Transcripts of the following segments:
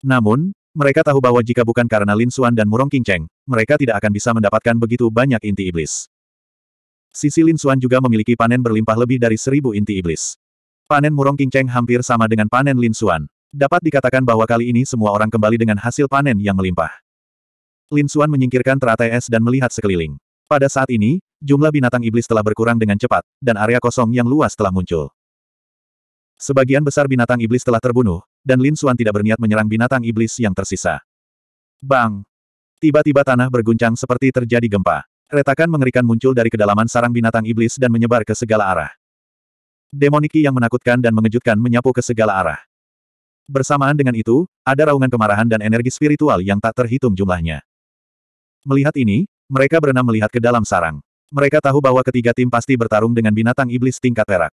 Namun, mereka tahu bahwa jika bukan karena Lin Xuan dan Murong Qingcheng, mereka tidak akan bisa mendapatkan begitu banyak inti iblis. Sisi Lin Xuan juga memiliki panen berlimpah lebih dari seribu inti iblis. Panen Murong Qingcheng hampir sama dengan panen Lin Xuan. Dapat dikatakan bahwa kali ini semua orang kembali dengan hasil panen yang melimpah. Lin Xuan menyingkirkan teratai es dan melihat sekeliling. Pada saat ini, jumlah binatang iblis telah berkurang dengan cepat, dan area kosong yang luas telah muncul. Sebagian besar binatang iblis telah terbunuh, dan Lin Suan tidak berniat menyerang binatang iblis yang tersisa. Bang! Tiba-tiba tanah berguncang seperti terjadi gempa. Retakan mengerikan muncul dari kedalaman sarang binatang iblis dan menyebar ke segala arah. Demoniki yang menakutkan dan mengejutkan menyapu ke segala arah. Bersamaan dengan itu, ada raungan kemarahan dan energi spiritual yang tak terhitung jumlahnya. Melihat ini, mereka berenam melihat ke dalam sarang. Mereka tahu bahwa ketiga tim pasti bertarung dengan binatang iblis tingkat perak.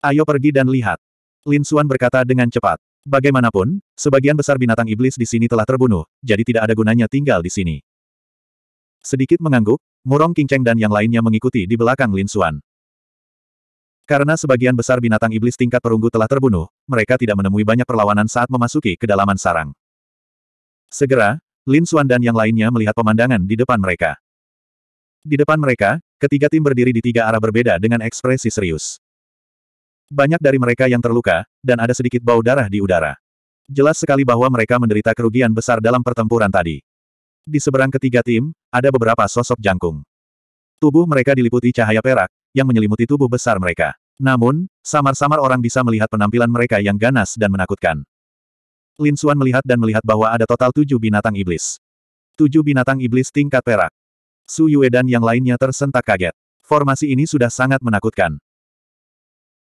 Ayo pergi dan lihat. Lin Suan berkata dengan cepat. Bagaimanapun, sebagian besar binatang iblis di sini telah terbunuh, jadi tidak ada gunanya tinggal di sini. Sedikit mengangguk, Murong Qingcheng dan yang lainnya mengikuti di belakang Lin Xuan. Karena sebagian besar binatang iblis tingkat perunggu telah terbunuh, mereka tidak menemui banyak perlawanan saat memasuki kedalaman sarang. Segera, Lin Xuan dan yang lainnya melihat pemandangan di depan mereka. Di depan mereka, ketiga tim berdiri di tiga arah berbeda dengan ekspresi serius. Banyak dari mereka yang terluka, dan ada sedikit bau darah di udara. Jelas sekali bahwa mereka menderita kerugian besar dalam pertempuran tadi. Di seberang ketiga tim, ada beberapa sosok jangkung. Tubuh mereka diliputi cahaya perak, yang menyelimuti tubuh besar mereka. Namun, samar-samar orang bisa melihat penampilan mereka yang ganas dan menakutkan. Lin Xuan melihat dan melihat bahwa ada total tujuh binatang iblis. Tujuh binatang iblis tingkat perak. Su Yue dan yang lainnya tersentak kaget. Formasi ini sudah sangat menakutkan.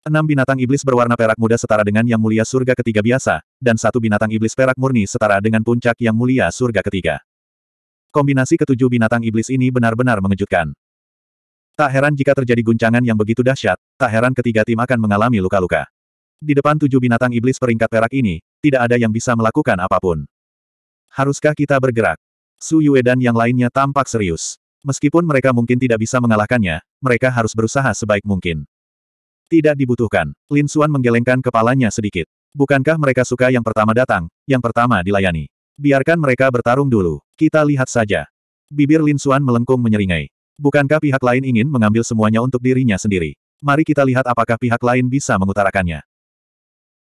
Enam binatang iblis berwarna perak muda setara dengan yang mulia surga ketiga biasa, dan satu binatang iblis perak murni setara dengan puncak yang mulia surga ketiga. Kombinasi ketujuh binatang iblis ini benar-benar mengejutkan. Tak heran jika terjadi guncangan yang begitu dahsyat, tak heran ketiga tim akan mengalami luka-luka. Di depan tujuh binatang iblis peringkat perak ini, tidak ada yang bisa melakukan apapun. Haruskah kita bergerak? Su Yue dan yang lainnya tampak serius. Meskipun mereka mungkin tidak bisa mengalahkannya, mereka harus berusaha sebaik mungkin. Tidak dibutuhkan. Lin Suan menggelengkan kepalanya sedikit. Bukankah mereka suka yang pertama datang, yang pertama dilayani? Biarkan mereka bertarung dulu. Kita lihat saja. Bibir Lin Suan melengkung menyeringai. Bukankah pihak lain ingin mengambil semuanya untuk dirinya sendiri? Mari kita lihat apakah pihak lain bisa mengutarakannya.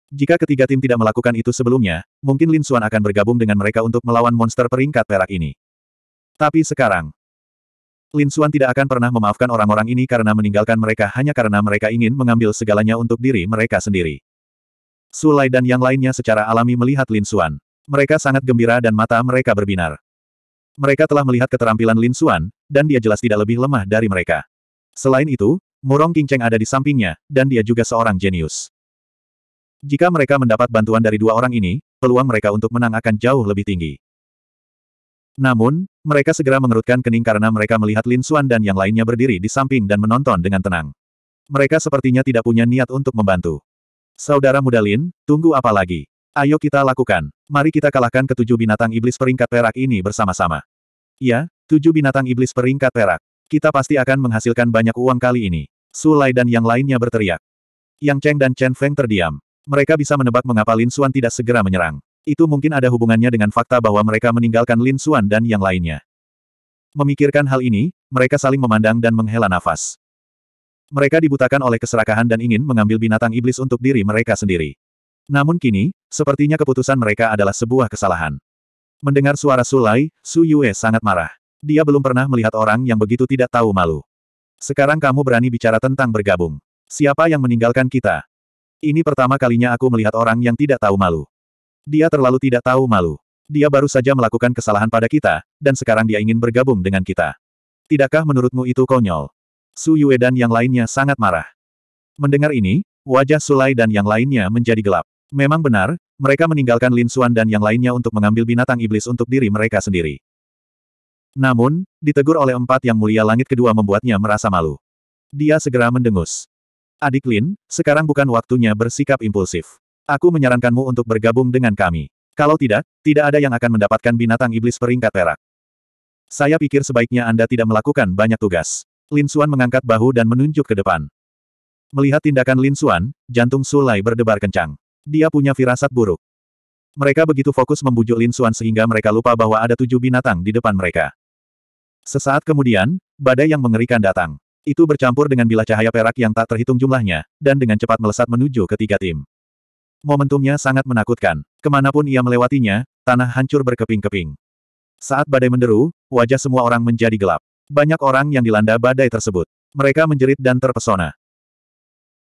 Jika ketiga tim tidak melakukan itu sebelumnya, mungkin Lin Suan akan bergabung dengan mereka untuk melawan monster peringkat perak ini. Tapi sekarang, Lin Suan tidak akan pernah memaafkan orang-orang ini karena meninggalkan mereka hanya karena mereka ingin mengambil segalanya untuk diri mereka sendiri. Sulai dan yang lainnya secara alami melihat Lin Suan, Mereka sangat gembira dan mata mereka berbinar. Mereka telah melihat keterampilan Lin Suan, dan dia jelas tidak lebih lemah dari mereka. Selain itu, Murong Qingcheng ada di sampingnya, dan dia juga seorang jenius. Jika mereka mendapat bantuan dari dua orang ini, peluang mereka untuk menang akan jauh lebih tinggi. Namun, mereka segera mengerutkan kening karena mereka melihat Lin Xuan dan yang lainnya berdiri di samping dan menonton dengan tenang. Mereka sepertinya tidak punya niat untuk membantu. Saudara muda Lin, tunggu apa lagi? Ayo kita lakukan. Mari kita kalahkan ketujuh binatang iblis peringkat perak ini bersama-sama. Ya, tujuh binatang iblis peringkat perak. Kita pasti akan menghasilkan banyak uang kali ini. Sulai dan yang lainnya berteriak. Yang Cheng dan Chen Feng terdiam. Mereka bisa menebak mengapa Lin Xuan tidak segera menyerang. Itu mungkin ada hubungannya dengan fakta bahwa mereka meninggalkan Lin Xuan dan yang lainnya. Memikirkan hal ini, mereka saling memandang dan menghela nafas. Mereka dibutakan oleh keserakahan dan ingin mengambil binatang iblis untuk diri mereka sendiri. Namun kini, sepertinya keputusan mereka adalah sebuah kesalahan. Mendengar suara Sulai, Su Yue sangat marah. Dia belum pernah melihat orang yang begitu tidak tahu malu. Sekarang kamu berani bicara tentang bergabung. Siapa yang meninggalkan kita? Ini pertama kalinya aku melihat orang yang tidak tahu malu. Dia terlalu tidak tahu malu. Dia baru saja melakukan kesalahan pada kita, dan sekarang dia ingin bergabung dengan kita. Tidakkah menurutmu itu konyol? Su Yue dan yang lainnya sangat marah. Mendengar ini, wajah Sulai dan yang lainnya menjadi gelap. Memang benar, mereka meninggalkan Lin Xuan dan yang lainnya untuk mengambil binatang iblis untuk diri mereka sendiri. Namun, ditegur oleh empat yang mulia langit kedua membuatnya merasa malu. Dia segera mendengus. Adik Lin, sekarang bukan waktunya bersikap impulsif. Aku menyarankanmu untuk bergabung dengan kami. Kalau tidak, tidak ada yang akan mendapatkan binatang iblis peringkat perak. Saya pikir sebaiknya Anda tidak melakukan banyak tugas. Lin Suan mengangkat bahu dan menunjuk ke depan. Melihat tindakan Lin Suan, jantung Sulai berdebar kencang. Dia punya firasat buruk. Mereka begitu fokus membujuk Lin Suan sehingga mereka lupa bahwa ada tujuh binatang di depan mereka. Sesaat kemudian, badai yang mengerikan datang. Itu bercampur dengan bila cahaya perak yang tak terhitung jumlahnya, dan dengan cepat melesat menuju ketiga tim. Momentumnya sangat menakutkan. Kemanapun ia melewatinya, tanah hancur berkeping-keping. Saat badai menderu, wajah semua orang menjadi gelap. Banyak orang yang dilanda badai tersebut. Mereka menjerit dan terpesona.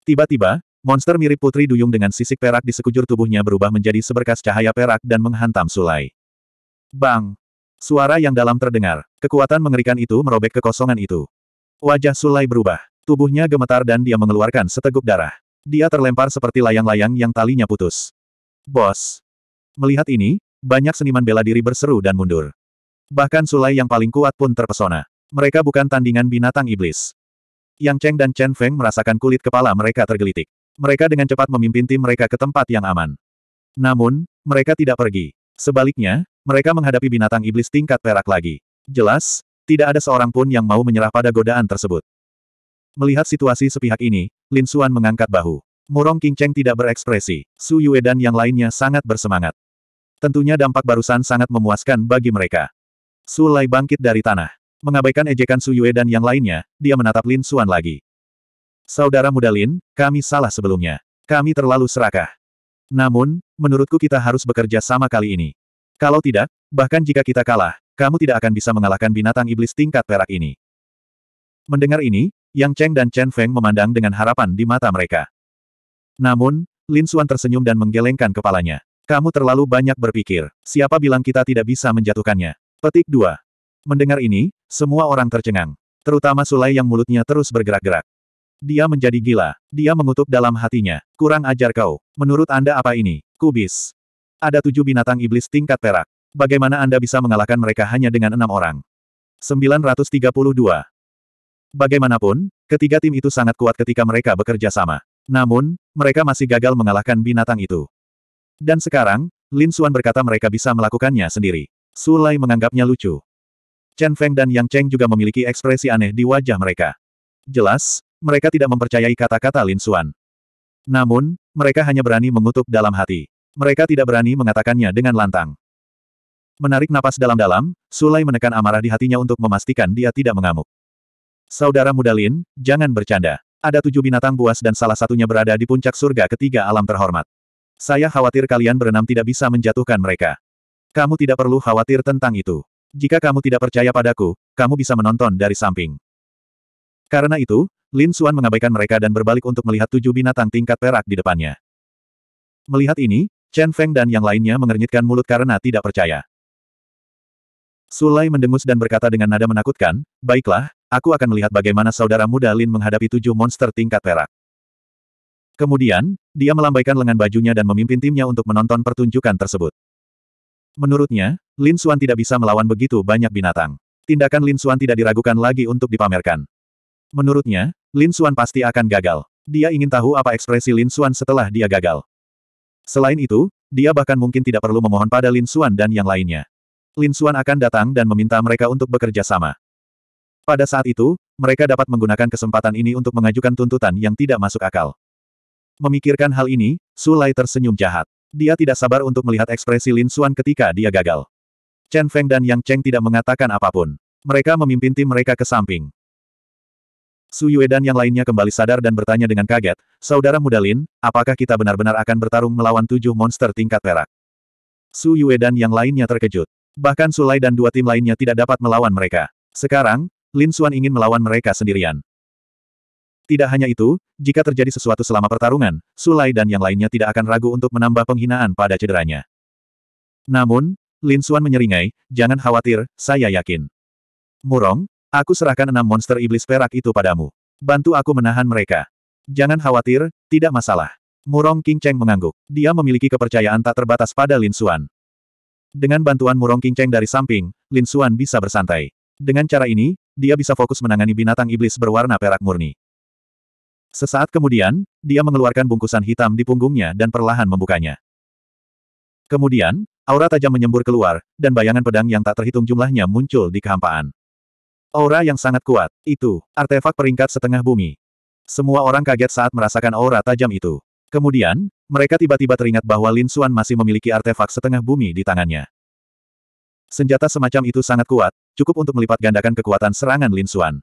Tiba-tiba, monster mirip putri duyung dengan sisik perak di sekujur tubuhnya berubah menjadi seberkas cahaya perak dan menghantam Sulai. Bang! Suara yang dalam terdengar. Kekuatan mengerikan itu merobek kekosongan itu. Wajah Sulai berubah. Tubuhnya gemetar dan dia mengeluarkan seteguk darah. Dia terlempar seperti layang-layang yang talinya putus. Bos. Melihat ini, banyak seniman bela diri berseru dan mundur. Bahkan Sulai yang paling kuat pun terpesona. Mereka bukan tandingan binatang iblis. Yang Cheng dan Chen Feng merasakan kulit kepala mereka tergelitik. Mereka dengan cepat memimpin tim mereka ke tempat yang aman. Namun, mereka tidak pergi. Sebaliknya, mereka menghadapi binatang iblis tingkat perak lagi. Jelas, tidak ada seorang pun yang mau menyerah pada godaan tersebut. Melihat situasi sepihak ini, Lin Xuan mengangkat bahu. Murong Cheng tidak berekspresi, Su Yue dan yang lainnya sangat bersemangat. Tentunya dampak barusan sangat memuaskan bagi mereka. Su Lai bangkit dari tanah. Mengabaikan ejekan Su Yue dan yang lainnya, dia menatap Lin Xuan lagi. Saudara muda Lin, kami salah sebelumnya. Kami terlalu serakah. Namun, menurutku kita harus bekerja sama kali ini. Kalau tidak, bahkan jika kita kalah, kamu tidak akan bisa mengalahkan binatang iblis tingkat perak ini. Mendengar ini, yang Cheng dan Chen Feng memandang dengan harapan di mata mereka. Namun, Lin Xuan tersenyum dan menggelengkan kepalanya. Kamu terlalu banyak berpikir. Siapa bilang kita tidak bisa menjatuhkannya? Petik 2. Mendengar ini, semua orang tercengang. Terutama Sulai yang mulutnya terus bergerak-gerak. Dia menjadi gila. Dia mengutuk dalam hatinya. Kurang ajar kau. Menurut Anda apa ini? Kubis. Ada tujuh binatang iblis tingkat perak. Bagaimana Anda bisa mengalahkan mereka hanya dengan enam orang? 932. Bagaimanapun, ketiga tim itu sangat kuat ketika mereka bekerja sama. Namun, mereka masih gagal mengalahkan binatang itu. Dan sekarang, Lin Xuan berkata mereka bisa melakukannya sendiri. Sulai menganggapnya lucu. Chen Feng dan Yang Cheng juga memiliki ekspresi aneh di wajah mereka. Jelas, mereka tidak mempercayai kata-kata Lin Xuan. Namun, mereka hanya berani mengutuk dalam hati. Mereka tidak berani mengatakannya dengan lantang. Menarik napas dalam-dalam, Sulai menekan amarah di hatinya untuk memastikan dia tidak mengamuk. Saudara muda Lin, jangan bercanda. Ada tujuh binatang buas dan salah satunya berada di puncak surga ketiga alam terhormat. Saya khawatir kalian berenam tidak bisa menjatuhkan mereka. Kamu tidak perlu khawatir tentang itu. Jika kamu tidak percaya padaku, kamu bisa menonton dari samping. Karena itu, Lin Xuan mengabaikan mereka dan berbalik untuk melihat tujuh binatang tingkat perak di depannya. Melihat ini, Chen Feng dan yang lainnya mengernyitkan mulut karena tidak percaya. Sulai mendengus dan berkata dengan nada menakutkan, Baiklah, Aku akan melihat bagaimana saudara muda Lin menghadapi tujuh monster tingkat perak. Kemudian, dia melambaikan lengan bajunya dan memimpin timnya untuk menonton pertunjukan tersebut. Menurutnya, Lin Xuan tidak bisa melawan begitu banyak binatang. Tindakan Lin Xuan tidak diragukan lagi untuk dipamerkan. Menurutnya, Lin Xuan pasti akan gagal. Dia ingin tahu apa ekspresi Lin Xuan setelah dia gagal. Selain itu, dia bahkan mungkin tidak perlu memohon pada Lin Xuan dan yang lainnya. Lin Xuan akan datang dan meminta mereka untuk bekerja sama. Pada saat itu, mereka dapat menggunakan kesempatan ini untuk mengajukan tuntutan yang tidak masuk akal. Memikirkan hal ini, Sulai tersenyum jahat. Dia tidak sabar untuk melihat ekspresi Lin Xuan ketika dia gagal. Chen Feng dan Yang Cheng tidak mengatakan apapun. Mereka memimpin tim mereka ke samping. Su Yue dan yang lainnya kembali sadar dan bertanya dengan kaget, Saudara muda Lin, apakah kita benar-benar akan bertarung melawan tujuh monster tingkat perak? Su Yue dan yang lainnya terkejut. Bahkan Sulai dan dua tim lainnya tidak dapat melawan mereka. Sekarang, Lin Xuan ingin melawan mereka sendirian. Tidak hanya itu, jika terjadi sesuatu selama pertarungan, Sulai dan yang lainnya tidak akan ragu untuk menambah penghinaan pada cederanya. Namun, Lin Xuan menyeringai, jangan khawatir, saya yakin. Murong, aku serahkan enam monster iblis perak itu padamu. Bantu aku menahan mereka. Jangan khawatir, tidak masalah. Murong King Cheng mengangguk. Dia memiliki kepercayaan tak terbatas pada Lin Xuan. Dengan bantuan Murong King Cheng dari samping, Lin Xuan bisa bersantai. Dengan cara ini, dia bisa fokus menangani binatang iblis berwarna perak murni. Sesaat kemudian, dia mengeluarkan bungkusan hitam di punggungnya dan perlahan membukanya. Kemudian, aura tajam menyembur keluar, dan bayangan pedang yang tak terhitung jumlahnya muncul di kehampaan. Aura yang sangat kuat, itu, artefak peringkat setengah bumi. Semua orang kaget saat merasakan aura tajam itu. Kemudian, mereka tiba-tiba teringat bahwa Lin Xuan masih memiliki artefak setengah bumi di tangannya. Senjata semacam itu sangat kuat, cukup untuk melipat gandakan kekuatan serangan Lin Xuan.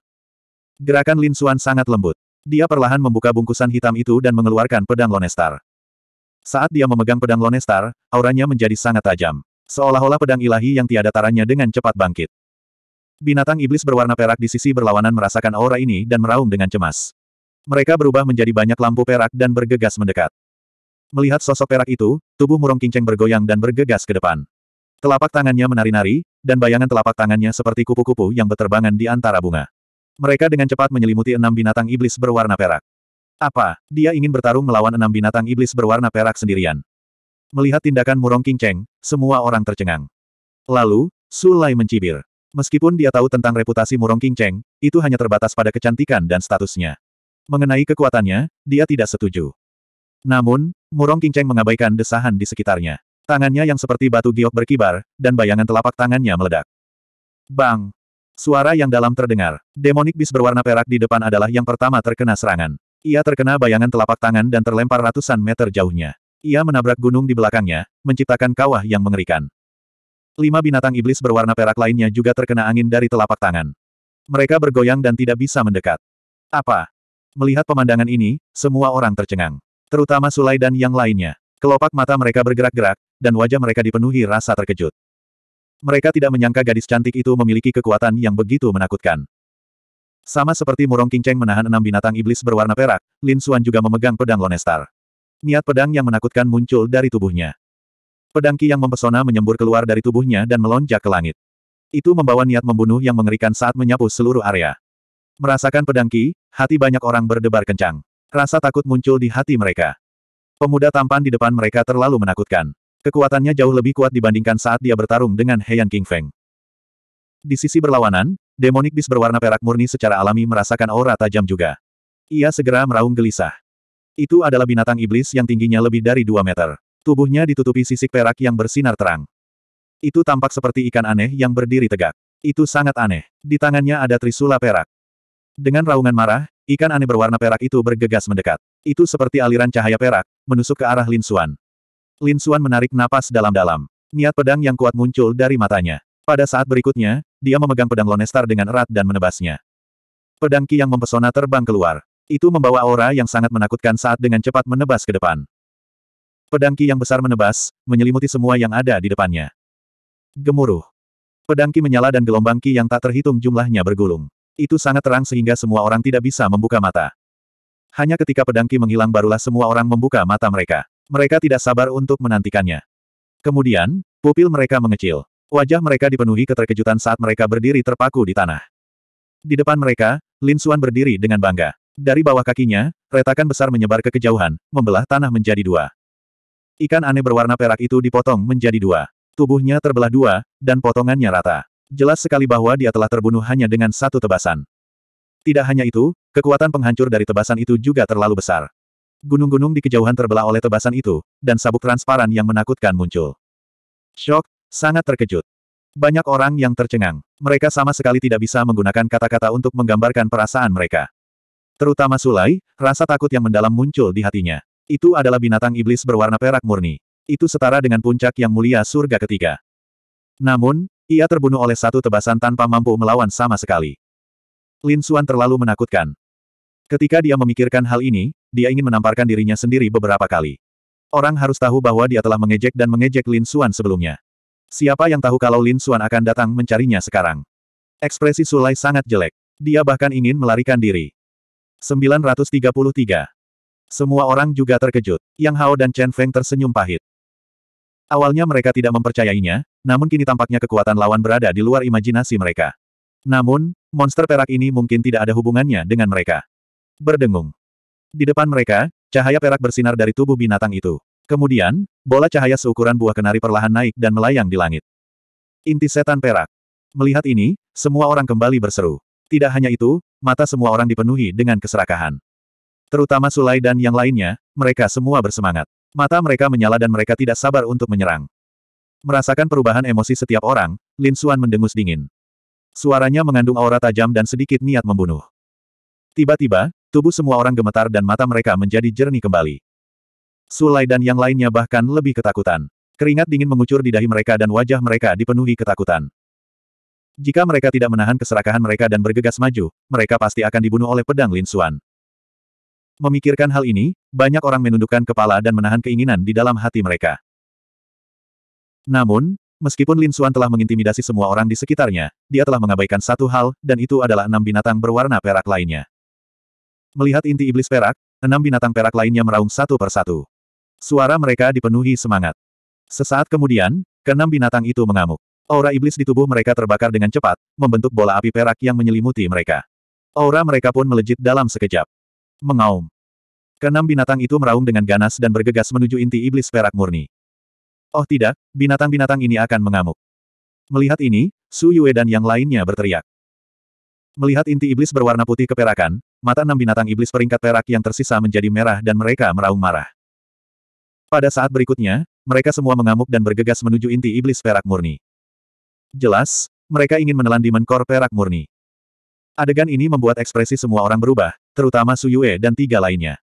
Gerakan Lin Xuan sangat lembut. Dia perlahan membuka bungkusan hitam itu dan mengeluarkan pedang Lonestar. Saat dia memegang pedang Lonestar, auranya menjadi sangat tajam. Seolah-olah pedang ilahi yang tiada taranya dengan cepat bangkit. Binatang iblis berwarna perak di sisi berlawanan merasakan aura ini dan meraung dengan cemas. Mereka berubah menjadi banyak lampu perak dan bergegas mendekat. Melihat sosok perak itu, tubuh Murong Kinceng bergoyang dan bergegas ke depan. Telapak tangannya menari-nari, dan bayangan telapak tangannya seperti kupu-kupu yang berterbangan di antara bunga. Mereka dengan cepat menyelimuti enam binatang iblis berwarna perak. Apa, dia ingin bertarung melawan enam binatang iblis berwarna perak sendirian? Melihat tindakan Murong King Cheng, semua orang tercengang. Lalu, Sulai mencibir. Meskipun dia tahu tentang reputasi Murong King Cheng, itu hanya terbatas pada kecantikan dan statusnya. Mengenai kekuatannya, dia tidak setuju. Namun, Murong King Cheng mengabaikan desahan di sekitarnya. Tangannya yang seperti batu giok berkibar, dan bayangan telapak tangannya meledak. Bang! Suara yang dalam terdengar. Demonik bis berwarna perak di depan adalah yang pertama terkena serangan. Ia terkena bayangan telapak tangan dan terlempar ratusan meter jauhnya. Ia menabrak gunung di belakangnya, menciptakan kawah yang mengerikan. Lima binatang iblis berwarna perak lainnya juga terkena angin dari telapak tangan. Mereka bergoyang dan tidak bisa mendekat. Apa? Melihat pemandangan ini, semua orang tercengang. Terutama Sulai dan yang lainnya. Kelopak mata mereka bergerak-gerak, dan wajah mereka dipenuhi rasa terkejut. Mereka tidak menyangka gadis cantik itu memiliki kekuatan yang begitu menakutkan. Sama seperti Murong Kinceng menahan enam binatang iblis berwarna perak, Lin Xuan juga memegang pedang Lonestar. Niat pedang yang menakutkan muncul dari tubuhnya. Pedang Ki yang mempesona menyembur keluar dari tubuhnya dan melonjak ke langit. Itu membawa niat membunuh yang mengerikan saat menyapu seluruh area. Merasakan pedang Ki, hati banyak orang berdebar kencang. Rasa takut muncul di hati mereka. Pemuda tampan di depan mereka terlalu menakutkan. Kekuatannya jauh lebih kuat dibandingkan saat dia bertarung dengan Heian King Feng. Di sisi berlawanan, demonic bis berwarna perak murni secara alami merasakan aura tajam juga. Ia segera meraung gelisah. Itu adalah binatang iblis yang tingginya lebih dari 2 meter. Tubuhnya ditutupi sisik perak yang bersinar terang. Itu tampak seperti ikan aneh yang berdiri tegak. Itu sangat aneh. Di tangannya ada trisula perak. Dengan raungan marah, ikan aneh berwarna perak itu bergegas mendekat. Itu seperti aliran cahaya perak, menusuk ke arah Lin Suan. Lin Xuan menarik napas dalam-dalam. Niat pedang yang kuat muncul dari matanya. Pada saat berikutnya, dia memegang pedang Lonestar dengan erat dan menebasnya. Pedang Ki yang mempesona terbang keluar. Itu membawa aura yang sangat menakutkan saat dengan cepat menebas ke depan. Pedang Ki yang besar menebas, menyelimuti semua yang ada di depannya. Gemuruh. Pedang Ki menyala dan gelombang Ki yang tak terhitung jumlahnya bergulung. Itu sangat terang sehingga semua orang tidak bisa membuka mata. Hanya ketika pedang Ki menghilang barulah semua orang membuka mata mereka. Mereka tidak sabar untuk menantikannya. Kemudian, pupil mereka mengecil. Wajah mereka dipenuhi keterkejutan saat mereka berdiri terpaku di tanah. Di depan mereka, Lin Xuan berdiri dengan bangga. Dari bawah kakinya, retakan besar menyebar ke kejauhan, membelah tanah menjadi dua. Ikan aneh berwarna perak itu dipotong menjadi dua. Tubuhnya terbelah dua, dan potongannya rata. Jelas sekali bahwa dia telah terbunuh hanya dengan satu tebasan. Tidak hanya itu, kekuatan penghancur dari tebasan itu juga terlalu besar gunung-gunung di kejauhan terbelah oleh tebasan itu, dan sabuk transparan yang menakutkan muncul. Shock, sangat terkejut. Banyak orang yang tercengang. Mereka sama sekali tidak bisa menggunakan kata-kata untuk menggambarkan perasaan mereka. Terutama Sulai, rasa takut yang mendalam muncul di hatinya. Itu adalah binatang iblis berwarna perak murni. Itu setara dengan puncak yang mulia surga ketiga. Namun, ia terbunuh oleh satu tebasan tanpa mampu melawan sama sekali. Lin Suan terlalu menakutkan. Ketika dia memikirkan hal ini, dia ingin menamparkan dirinya sendiri beberapa kali. Orang harus tahu bahwa dia telah mengejek dan mengejek Lin Xuan sebelumnya. Siapa yang tahu kalau Lin Xuan akan datang mencarinya sekarang? Ekspresi Sulai sangat jelek. Dia bahkan ingin melarikan diri. 933. Semua orang juga terkejut. Yang Hao dan Chen Feng tersenyum pahit. Awalnya mereka tidak mempercayainya, namun kini tampaknya kekuatan lawan berada di luar imajinasi mereka. Namun, monster perak ini mungkin tidak ada hubungannya dengan mereka. Berdengung. Di depan mereka, cahaya perak bersinar dari tubuh binatang itu. Kemudian, bola cahaya seukuran buah kenari perlahan naik dan melayang di langit. Inti setan perak. Melihat ini, semua orang kembali berseru. Tidak hanya itu, mata semua orang dipenuhi dengan keserakahan. Terutama Sulai dan yang lainnya, mereka semua bersemangat. Mata mereka menyala dan mereka tidak sabar untuk menyerang. Merasakan perubahan emosi setiap orang, Lin Xuan mendengus dingin. Suaranya mengandung aura tajam dan sedikit niat membunuh. Tiba-tiba, Tubuh semua orang gemetar dan mata mereka menjadi jernih kembali. Sulai dan yang lainnya bahkan lebih ketakutan. Keringat dingin mengucur di dahi mereka dan wajah mereka dipenuhi ketakutan. Jika mereka tidak menahan keserakahan mereka dan bergegas maju, mereka pasti akan dibunuh oleh pedang Lin Linsuan. Memikirkan hal ini, banyak orang menundukkan kepala dan menahan keinginan di dalam hati mereka. Namun, meskipun Lin Linsuan telah mengintimidasi semua orang di sekitarnya, dia telah mengabaikan satu hal, dan itu adalah enam binatang berwarna perak lainnya. Melihat inti iblis perak, enam binatang perak lainnya meraung satu persatu. Suara mereka dipenuhi semangat. Sesaat kemudian, keenam binatang itu mengamuk. Aura iblis di tubuh mereka terbakar dengan cepat, membentuk bola api perak yang menyelimuti mereka. Aura mereka pun melejit dalam sekejap. Mengaum. Keenam binatang itu meraung dengan ganas dan bergegas menuju inti iblis perak murni. Oh tidak, binatang-binatang ini akan mengamuk. Melihat ini, Su Yue dan yang lainnya berteriak. Melihat inti iblis berwarna putih keperakan, mata enam binatang iblis peringkat perak yang tersisa menjadi merah dan mereka meraung marah. Pada saat berikutnya, mereka semua mengamuk dan bergegas menuju inti iblis perak murni. Jelas, mereka ingin menelan Demon Core perak murni. Adegan ini membuat ekspresi semua orang berubah, terutama Su Yue dan tiga lainnya.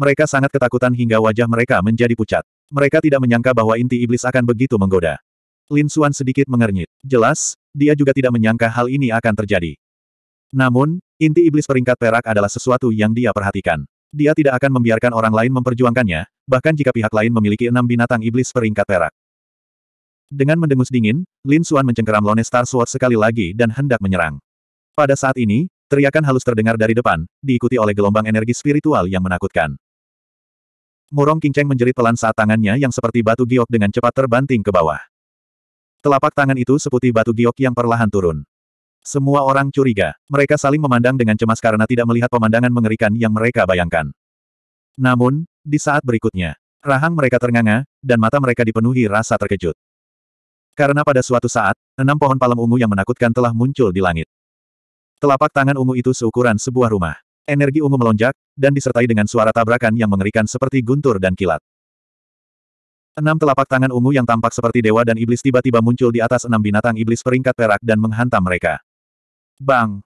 Mereka sangat ketakutan hingga wajah mereka menjadi pucat. Mereka tidak menyangka bahwa inti iblis akan begitu menggoda. Lin Xuan sedikit mengernyit. Jelas, dia juga tidak menyangka hal ini akan terjadi. Namun, inti iblis peringkat perak adalah sesuatu yang dia perhatikan. Dia tidak akan membiarkan orang lain memperjuangkannya, bahkan jika pihak lain memiliki enam binatang iblis peringkat perak. Dengan mendengus dingin, Lin Xuan mencengkeram Lone Star Sword sekali lagi dan hendak menyerang. Pada saat ini, teriakan halus terdengar dari depan, diikuti oleh gelombang energi spiritual yang menakutkan. Murong Kinceng menjerit pelan saat tangannya yang seperti batu giok dengan cepat terbanting ke bawah. Telapak tangan itu seputih batu giok yang perlahan turun. Semua orang curiga. Mereka saling memandang dengan cemas karena tidak melihat pemandangan mengerikan yang mereka bayangkan. Namun, di saat berikutnya, rahang mereka ternganga, dan mata mereka dipenuhi rasa terkejut. Karena pada suatu saat, enam pohon palem ungu yang menakutkan telah muncul di langit. Telapak tangan ungu itu seukuran sebuah rumah. Energi ungu melonjak, dan disertai dengan suara tabrakan yang mengerikan seperti guntur dan kilat. Enam telapak tangan ungu yang tampak seperti dewa dan iblis tiba-tiba muncul di atas enam binatang iblis peringkat perak dan menghantam mereka. Bang!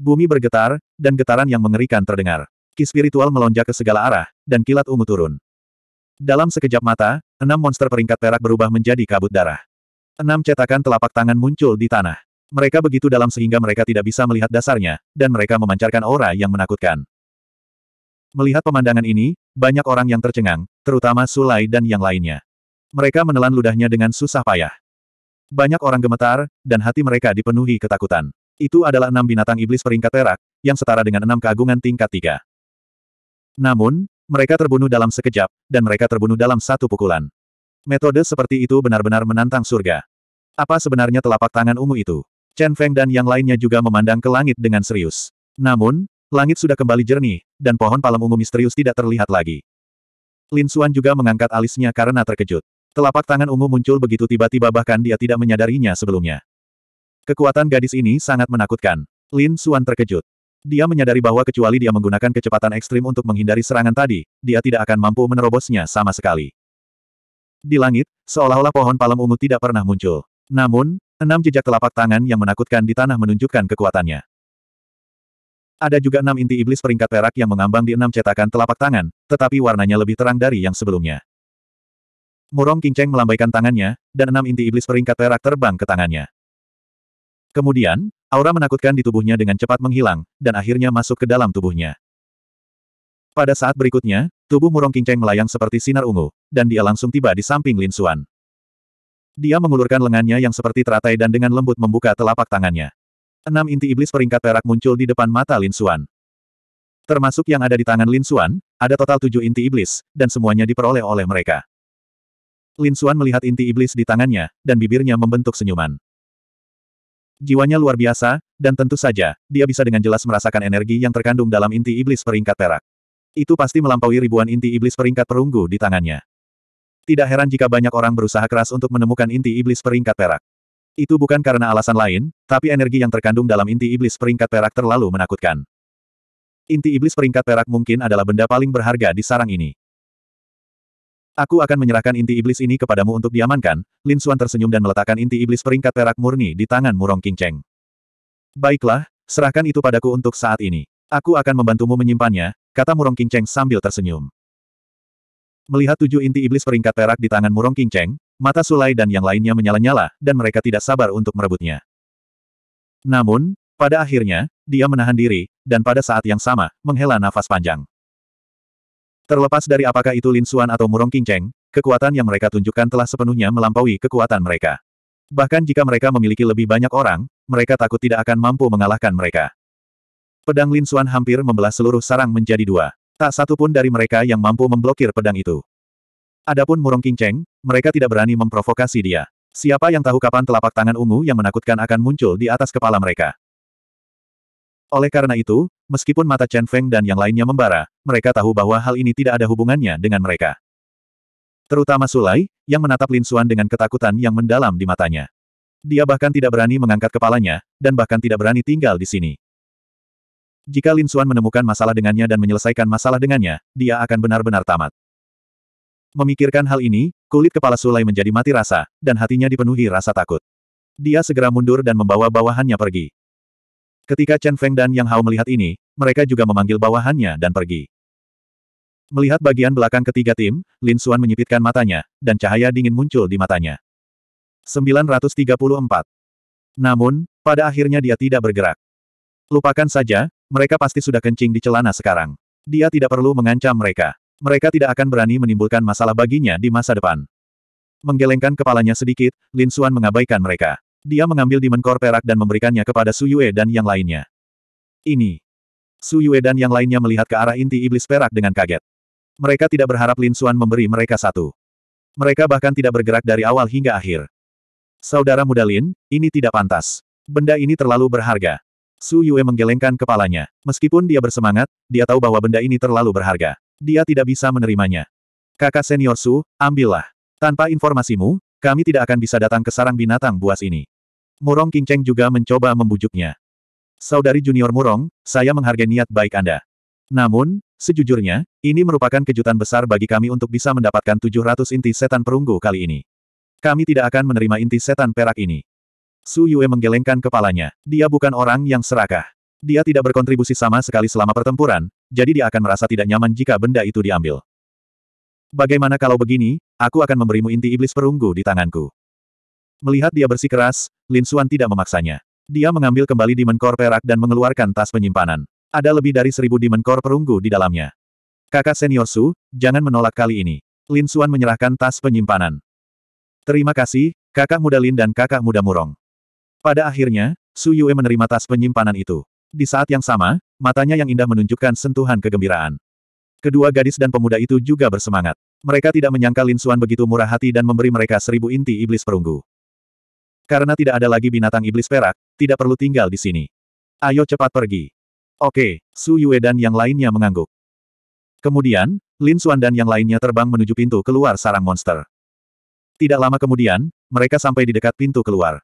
Bumi bergetar, dan getaran yang mengerikan terdengar. Ki spiritual melonjak ke segala arah, dan kilat ungu turun. Dalam sekejap mata, enam monster peringkat perak berubah menjadi kabut darah. Enam cetakan telapak tangan muncul di tanah. Mereka begitu dalam sehingga mereka tidak bisa melihat dasarnya, dan mereka memancarkan aura yang menakutkan. Melihat pemandangan ini, banyak orang yang tercengang, terutama Sulai dan yang lainnya. Mereka menelan ludahnya dengan susah payah. Banyak orang gemetar, dan hati mereka dipenuhi ketakutan. Itu adalah enam binatang iblis peringkat perak, yang setara dengan enam keagungan tingkat tiga. Namun, mereka terbunuh dalam sekejap, dan mereka terbunuh dalam satu pukulan. Metode seperti itu benar-benar menantang surga. Apa sebenarnya telapak tangan ungu itu? Chen Feng dan yang lainnya juga memandang ke langit dengan serius. Namun, langit sudah kembali jernih, dan pohon palem ungu misterius tidak terlihat lagi. Lin Xuan juga mengangkat alisnya karena terkejut. Telapak tangan ungu muncul begitu tiba-tiba bahkan dia tidak menyadarinya sebelumnya. Kekuatan gadis ini sangat menakutkan. Lin Suan terkejut. Dia menyadari bahwa kecuali dia menggunakan kecepatan ekstrim untuk menghindari serangan tadi, dia tidak akan mampu menerobosnya sama sekali. Di langit, seolah-olah pohon palem ungu tidak pernah muncul. Namun, enam jejak telapak tangan yang menakutkan di tanah menunjukkan kekuatannya. Ada juga enam inti iblis peringkat perak yang mengambang di enam cetakan telapak tangan, tetapi warnanya lebih terang dari yang sebelumnya. Murong Kinceng melambaikan tangannya, dan enam inti iblis peringkat perak terbang ke tangannya. Kemudian, aura menakutkan di tubuhnya dengan cepat menghilang, dan akhirnya masuk ke dalam tubuhnya. Pada saat berikutnya, tubuh Murong Qingcheng melayang seperti sinar ungu, dan dia langsung tiba di samping Lin Xuan. Dia mengulurkan lengannya yang seperti teratai dan dengan lembut membuka telapak tangannya. Enam inti iblis peringkat perak muncul di depan mata Lin Xuan. Termasuk yang ada di tangan Lin Xuan, ada total tujuh inti iblis, dan semuanya diperoleh oleh mereka. Lin Xuan melihat inti iblis di tangannya, dan bibirnya membentuk senyuman. Jiwanya luar biasa, dan tentu saja, dia bisa dengan jelas merasakan energi yang terkandung dalam inti iblis peringkat perak. Itu pasti melampaui ribuan inti iblis peringkat perunggu di tangannya. Tidak heran jika banyak orang berusaha keras untuk menemukan inti iblis peringkat perak. Itu bukan karena alasan lain, tapi energi yang terkandung dalam inti iblis peringkat perak terlalu menakutkan. Inti iblis peringkat perak mungkin adalah benda paling berharga di sarang ini. Aku akan menyerahkan inti iblis ini kepadamu untuk diamankan, Lin Xuan tersenyum dan meletakkan inti iblis peringkat perak murni di tangan Murong Qingcheng. Baiklah, serahkan itu padaku untuk saat ini. Aku akan membantumu menyimpannya, kata Murong Qingcheng sambil tersenyum. Melihat tujuh inti iblis peringkat perak di tangan Murong Qingcheng, mata Sulai dan yang lainnya menyala-nyala, dan mereka tidak sabar untuk merebutnya. Namun, pada akhirnya, dia menahan diri, dan pada saat yang sama, menghela nafas panjang. Terlepas dari apakah itu Lin Xuan atau Murong Qingcheng, kekuatan yang mereka tunjukkan telah sepenuhnya melampaui kekuatan mereka. Bahkan jika mereka memiliki lebih banyak orang, mereka takut tidak akan mampu mengalahkan mereka. Pedang Lin Xuan hampir membelah seluruh sarang menjadi dua. Tak satu pun dari mereka yang mampu memblokir pedang itu. Adapun Murong Qingcheng, mereka tidak berani memprovokasi dia. Siapa yang tahu kapan telapak tangan ungu yang menakutkan akan muncul di atas kepala mereka. Oleh karena itu, meskipun mata Chen Feng dan yang lainnya membara, mereka tahu bahwa hal ini tidak ada hubungannya dengan mereka. Terutama Sulai, yang menatap Lin Xuan dengan ketakutan yang mendalam di matanya. Dia bahkan tidak berani mengangkat kepalanya, dan bahkan tidak berani tinggal di sini. Jika Lin Xuan menemukan masalah dengannya dan menyelesaikan masalah dengannya, dia akan benar-benar tamat. Memikirkan hal ini, kulit kepala Sulai menjadi mati rasa, dan hatinya dipenuhi rasa takut. Dia segera mundur dan membawa bawahannya pergi. Ketika Chen Feng dan Yang Hao melihat ini, mereka juga memanggil bawahannya dan pergi. Melihat bagian belakang ketiga tim, Lin Suan menyipitkan matanya, dan cahaya dingin muncul di matanya. 934. Namun, pada akhirnya dia tidak bergerak. Lupakan saja, mereka pasti sudah kencing di celana sekarang. Dia tidak perlu mengancam mereka. Mereka tidak akan berani menimbulkan masalah baginya di masa depan. Menggelengkan kepalanya sedikit, Lin Suan mengabaikan mereka. Dia mengambil Demon Core perak dan memberikannya kepada Su Yue dan yang lainnya. Ini. Su Yue dan yang lainnya melihat ke arah inti iblis perak dengan kaget. Mereka tidak berharap Lin Xuan memberi mereka satu. Mereka bahkan tidak bergerak dari awal hingga akhir. Saudara muda Lin, ini tidak pantas. Benda ini terlalu berharga. Su Yue menggelengkan kepalanya. Meskipun dia bersemangat, dia tahu bahwa benda ini terlalu berharga. Dia tidak bisa menerimanya. Kakak senior Su, ambillah. Tanpa informasimu, kami tidak akan bisa datang ke sarang binatang buas ini. Murong Cheng juga mencoba membujuknya. Saudari junior Murong, saya menghargai niat baik Anda. Namun, sejujurnya, ini merupakan kejutan besar bagi kami untuk bisa mendapatkan 700 inti setan perunggu kali ini. Kami tidak akan menerima inti setan perak ini. Su Yue menggelengkan kepalanya. Dia bukan orang yang serakah. Dia tidak berkontribusi sama sekali selama pertempuran, jadi dia akan merasa tidak nyaman jika benda itu diambil. Bagaimana kalau begini, aku akan memberimu inti iblis perunggu di tanganku. Melihat dia bersikeras, Lin Suan tidak memaksanya. Dia mengambil kembali Demon Core perak dan mengeluarkan tas penyimpanan ada lebih dari seribu Demon Core perunggu di dalamnya. Kakak senior Su, jangan menolak kali ini. Lin Suan menyerahkan tas penyimpanan. Terima kasih, kakak muda Lin dan kakak muda Murong. Pada akhirnya, Su Yue menerima tas penyimpanan itu. Di saat yang sama, matanya yang indah menunjukkan sentuhan kegembiraan. Kedua gadis dan pemuda itu juga bersemangat. Mereka tidak menyangka Lin Suan begitu murah hati dan memberi mereka seribu inti iblis perunggu. Karena tidak ada lagi binatang iblis perak, tidak perlu tinggal di sini. Ayo cepat pergi. Oke, Su Yue dan yang lainnya mengangguk. Kemudian, Lin Xuan dan yang lainnya terbang menuju pintu keluar sarang monster. Tidak lama kemudian, mereka sampai di dekat pintu keluar.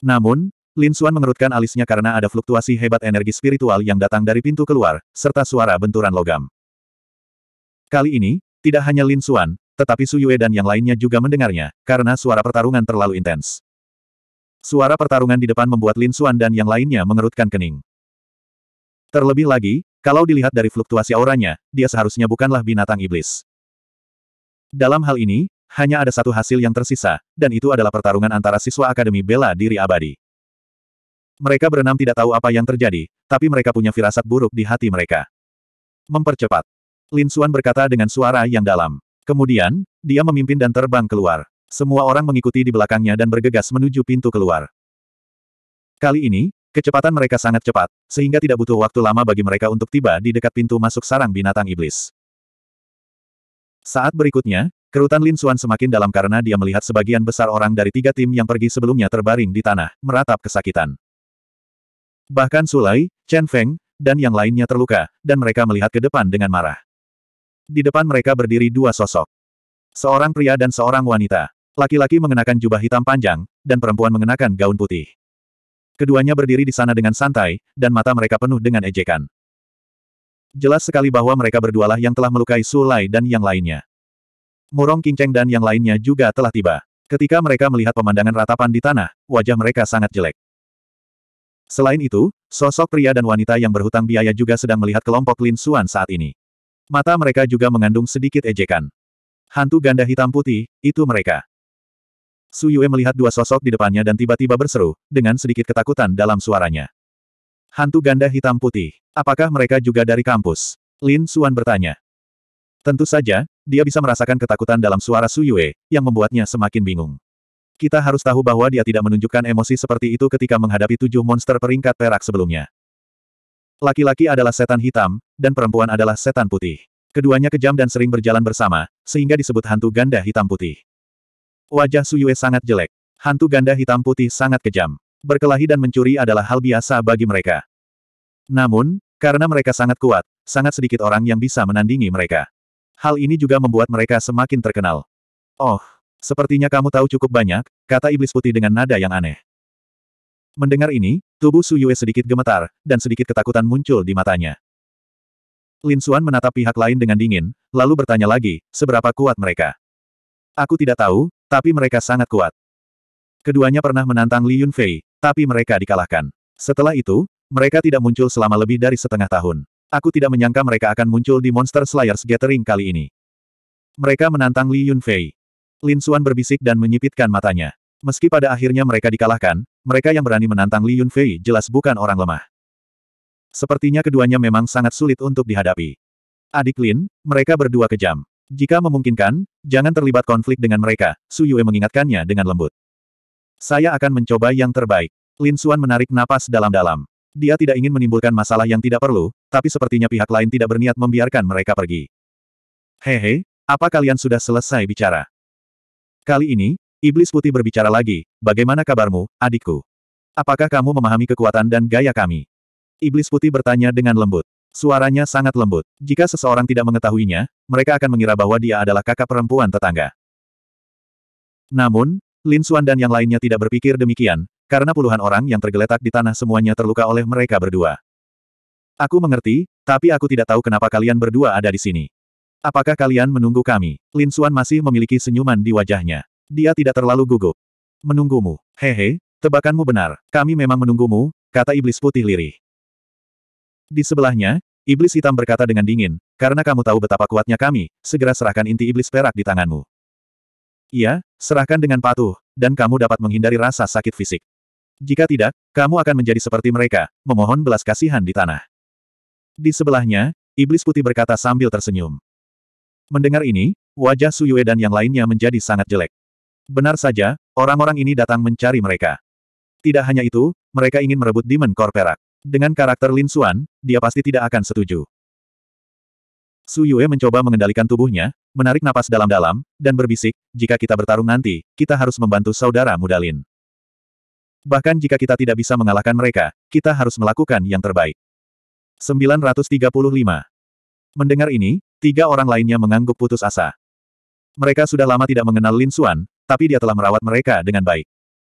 Namun, Lin Xuan mengerutkan alisnya karena ada fluktuasi hebat energi spiritual yang datang dari pintu keluar, serta suara benturan logam. Kali ini, tidak hanya Lin Xuan, tetapi Su Yue dan yang lainnya juga mendengarnya, karena suara pertarungan terlalu intens. Suara pertarungan di depan membuat Lin Xuan dan yang lainnya mengerutkan kening. Terlebih lagi, kalau dilihat dari fluktuasi auranya, dia seharusnya bukanlah binatang iblis. Dalam hal ini, hanya ada satu hasil yang tersisa, dan itu adalah pertarungan antara siswa Akademi Bela Diri Abadi. Mereka berenam tidak tahu apa yang terjadi, tapi mereka punya firasat buruk di hati mereka. Mempercepat. Lin Xuan berkata dengan suara yang dalam. Kemudian, dia memimpin dan terbang keluar. Semua orang mengikuti di belakangnya dan bergegas menuju pintu keluar. Kali ini, Kecepatan mereka sangat cepat, sehingga tidak butuh waktu lama bagi mereka untuk tiba di dekat pintu masuk sarang binatang iblis. Saat berikutnya, kerutan Lin Suan semakin dalam karena dia melihat sebagian besar orang dari tiga tim yang pergi sebelumnya terbaring di tanah, meratap kesakitan. Bahkan Sulai, Chen Feng, dan yang lainnya terluka, dan mereka melihat ke depan dengan marah. Di depan mereka berdiri dua sosok. Seorang pria dan seorang wanita. Laki-laki mengenakan jubah hitam panjang, dan perempuan mengenakan gaun putih. Keduanya berdiri di sana dengan santai, dan mata mereka penuh dengan ejekan. Jelas sekali bahwa mereka berdualah yang telah melukai Sulai dan yang lainnya. Murong Kinceng dan yang lainnya juga telah tiba. Ketika mereka melihat pemandangan ratapan di tanah, wajah mereka sangat jelek. Selain itu, sosok pria dan wanita yang berhutang biaya juga sedang melihat kelompok Lin Suan saat ini. Mata mereka juga mengandung sedikit ejekan. Hantu ganda hitam putih, itu mereka. Su Yue melihat dua sosok di depannya dan tiba-tiba berseru, dengan sedikit ketakutan dalam suaranya. Hantu ganda hitam putih. Apakah mereka juga dari kampus? Lin Suan bertanya. Tentu saja, dia bisa merasakan ketakutan dalam suara Su Yue, yang membuatnya semakin bingung. Kita harus tahu bahwa dia tidak menunjukkan emosi seperti itu ketika menghadapi tujuh monster peringkat perak sebelumnya. Laki-laki adalah setan hitam, dan perempuan adalah setan putih. Keduanya kejam dan sering berjalan bersama, sehingga disebut hantu ganda hitam putih. Wajah Suyue sangat jelek. Hantu ganda hitam putih sangat kejam. Berkelahi dan mencuri adalah hal biasa bagi mereka. Namun, karena mereka sangat kuat, sangat sedikit orang yang bisa menandingi mereka. Hal ini juga membuat mereka semakin terkenal. Oh, sepertinya kamu tahu cukup banyak, kata iblis putih dengan nada yang aneh. Mendengar ini, tubuh Su Yue sedikit gemetar, dan sedikit ketakutan muncul di matanya. Lin Xuan menatap pihak lain dengan dingin, lalu bertanya lagi, seberapa kuat mereka. Aku tidak tahu, tapi mereka sangat kuat. Keduanya pernah menantang Li Yunfei, tapi mereka dikalahkan. Setelah itu, mereka tidak muncul selama lebih dari setengah tahun. Aku tidak menyangka mereka akan muncul di Monster Slayers Gathering kali ini. Mereka menantang Li Yunfei. Lin Xuan berbisik dan menyipitkan matanya. Meski pada akhirnya mereka dikalahkan, mereka yang berani menantang Li Yunfei jelas bukan orang lemah. Sepertinya keduanya memang sangat sulit untuk dihadapi. Adik Lin, mereka berdua kejam. Jika memungkinkan, jangan terlibat konflik dengan mereka, Su Yue mengingatkannya dengan lembut. Saya akan mencoba yang terbaik. Lin Xuan menarik napas dalam-dalam. Dia tidak ingin menimbulkan masalah yang tidak perlu, tapi sepertinya pihak lain tidak berniat membiarkan mereka pergi. Hehe, apa kalian sudah selesai bicara? Kali ini, Iblis Putih berbicara lagi, bagaimana kabarmu, adikku? Apakah kamu memahami kekuatan dan gaya kami? Iblis Putih bertanya dengan lembut. Suaranya sangat lembut. Jika seseorang tidak mengetahuinya, mereka akan mengira bahwa dia adalah kakak perempuan tetangga. Namun, Lin Xuan dan yang lainnya tidak berpikir demikian, karena puluhan orang yang tergeletak di tanah semuanya terluka oleh mereka berdua. Aku mengerti, tapi aku tidak tahu kenapa kalian berdua ada di sini. Apakah kalian menunggu kami? Lin Xuan masih memiliki senyuman di wajahnya. Dia tidak terlalu gugup. Menunggumu. Hehe, tebakanmu benar. Kami memang menunggumu, kata iblis putih lirih. Di sebelahnya, Iblis hitam berkata dengan dingin, karena kamu tahu betapa kuatnya kami, segera serahkan inti iblis perak di tanganmu. Iya, serahkan dengan patuh, dan kamu dapat menghindari rasa sakit fisik. Jika tidak, kamu akan menjadi seperti mereka, memohon belas kasihan di tanah. Di sebelahnya, Iblis putih berkata sambil tersenyum. Mendengar ini, wajah Suyue dan yang lainnya menjadi sangat jelek. Benar saja, orang-orang ini datang mencari mereka. Tidak hanya itu, mereka ingin merebut Demon Core perak. Dengan karakter Lin Xuan, dia pasti tidak akan setuju. Su Yue mencoba mengendalikan tubuhnya, menarik napas dalam-dalam, dan berbisik, jika kita bertarung nanti, kita harus membantu saudara muda Lin. Bahkan jika kita tidak bisa mengalahkan mereka, kita harus melakukan yang terbaik. 935. Mendengar ini, tiga orang lainnya mengangguk putus asa. Mereka sudah lama tidak mengenal Lin Xuan, tapi dia telah merawat mereka dengan baik.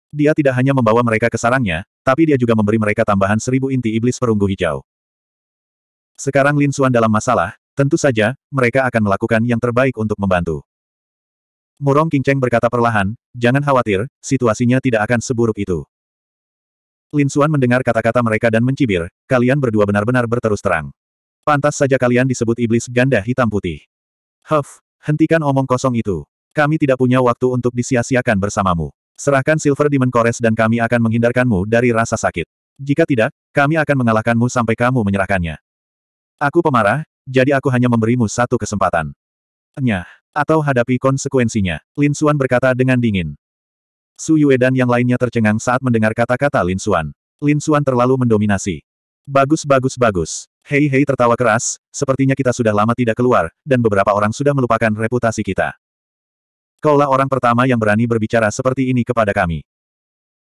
Dia tidak hanya membawa mereka ke sarangnya, tapi dia juga memberi mereka tambahan seribu inti iblis perunggu hijau. Sekarang Lin Suan dalam masalah, tentu saja, mereka akan melakukan yang terbaik untuk membantu. Murong Kingcheng berkata perlahan, jangan khawatir, situasinya tidak akan seburuk itu. Lin Suan mendengar kata-kata mereka dan mencibir, kalian berdua benar-benar berterus terang. Pantas saja kalian disebut iblis ganda hitam putih. Huff, hentikan omong kosong itu. Kami tidak punya waktu untuk disia-siakan bersamamu. Serahkan Silver Demon Kores dan kami akan menghindarkanmu dari rasa sakit. Jika tidak, kami akan mengalahkanmu sampai kamu menyerahkannya. Aku pemarah, jadi aku hanya memberimu satu kesempatan. Nyah, atau hadapi konsekuensinya, Lin Suan berkata dengan dingin. Su Yue dan yang lainnya tercengang saat mendengar kata-kata Lin Suan. Lin Suan terlalu mendominasi. Bagus bagus bagus. Hei hei tertawa keras, sepertinya kita sudah lama tidak keluar, dan beberapa orang sudah melupakan reputasi kita. Kaulah orang pertama yang berani berbicara seperti ini kepada kami.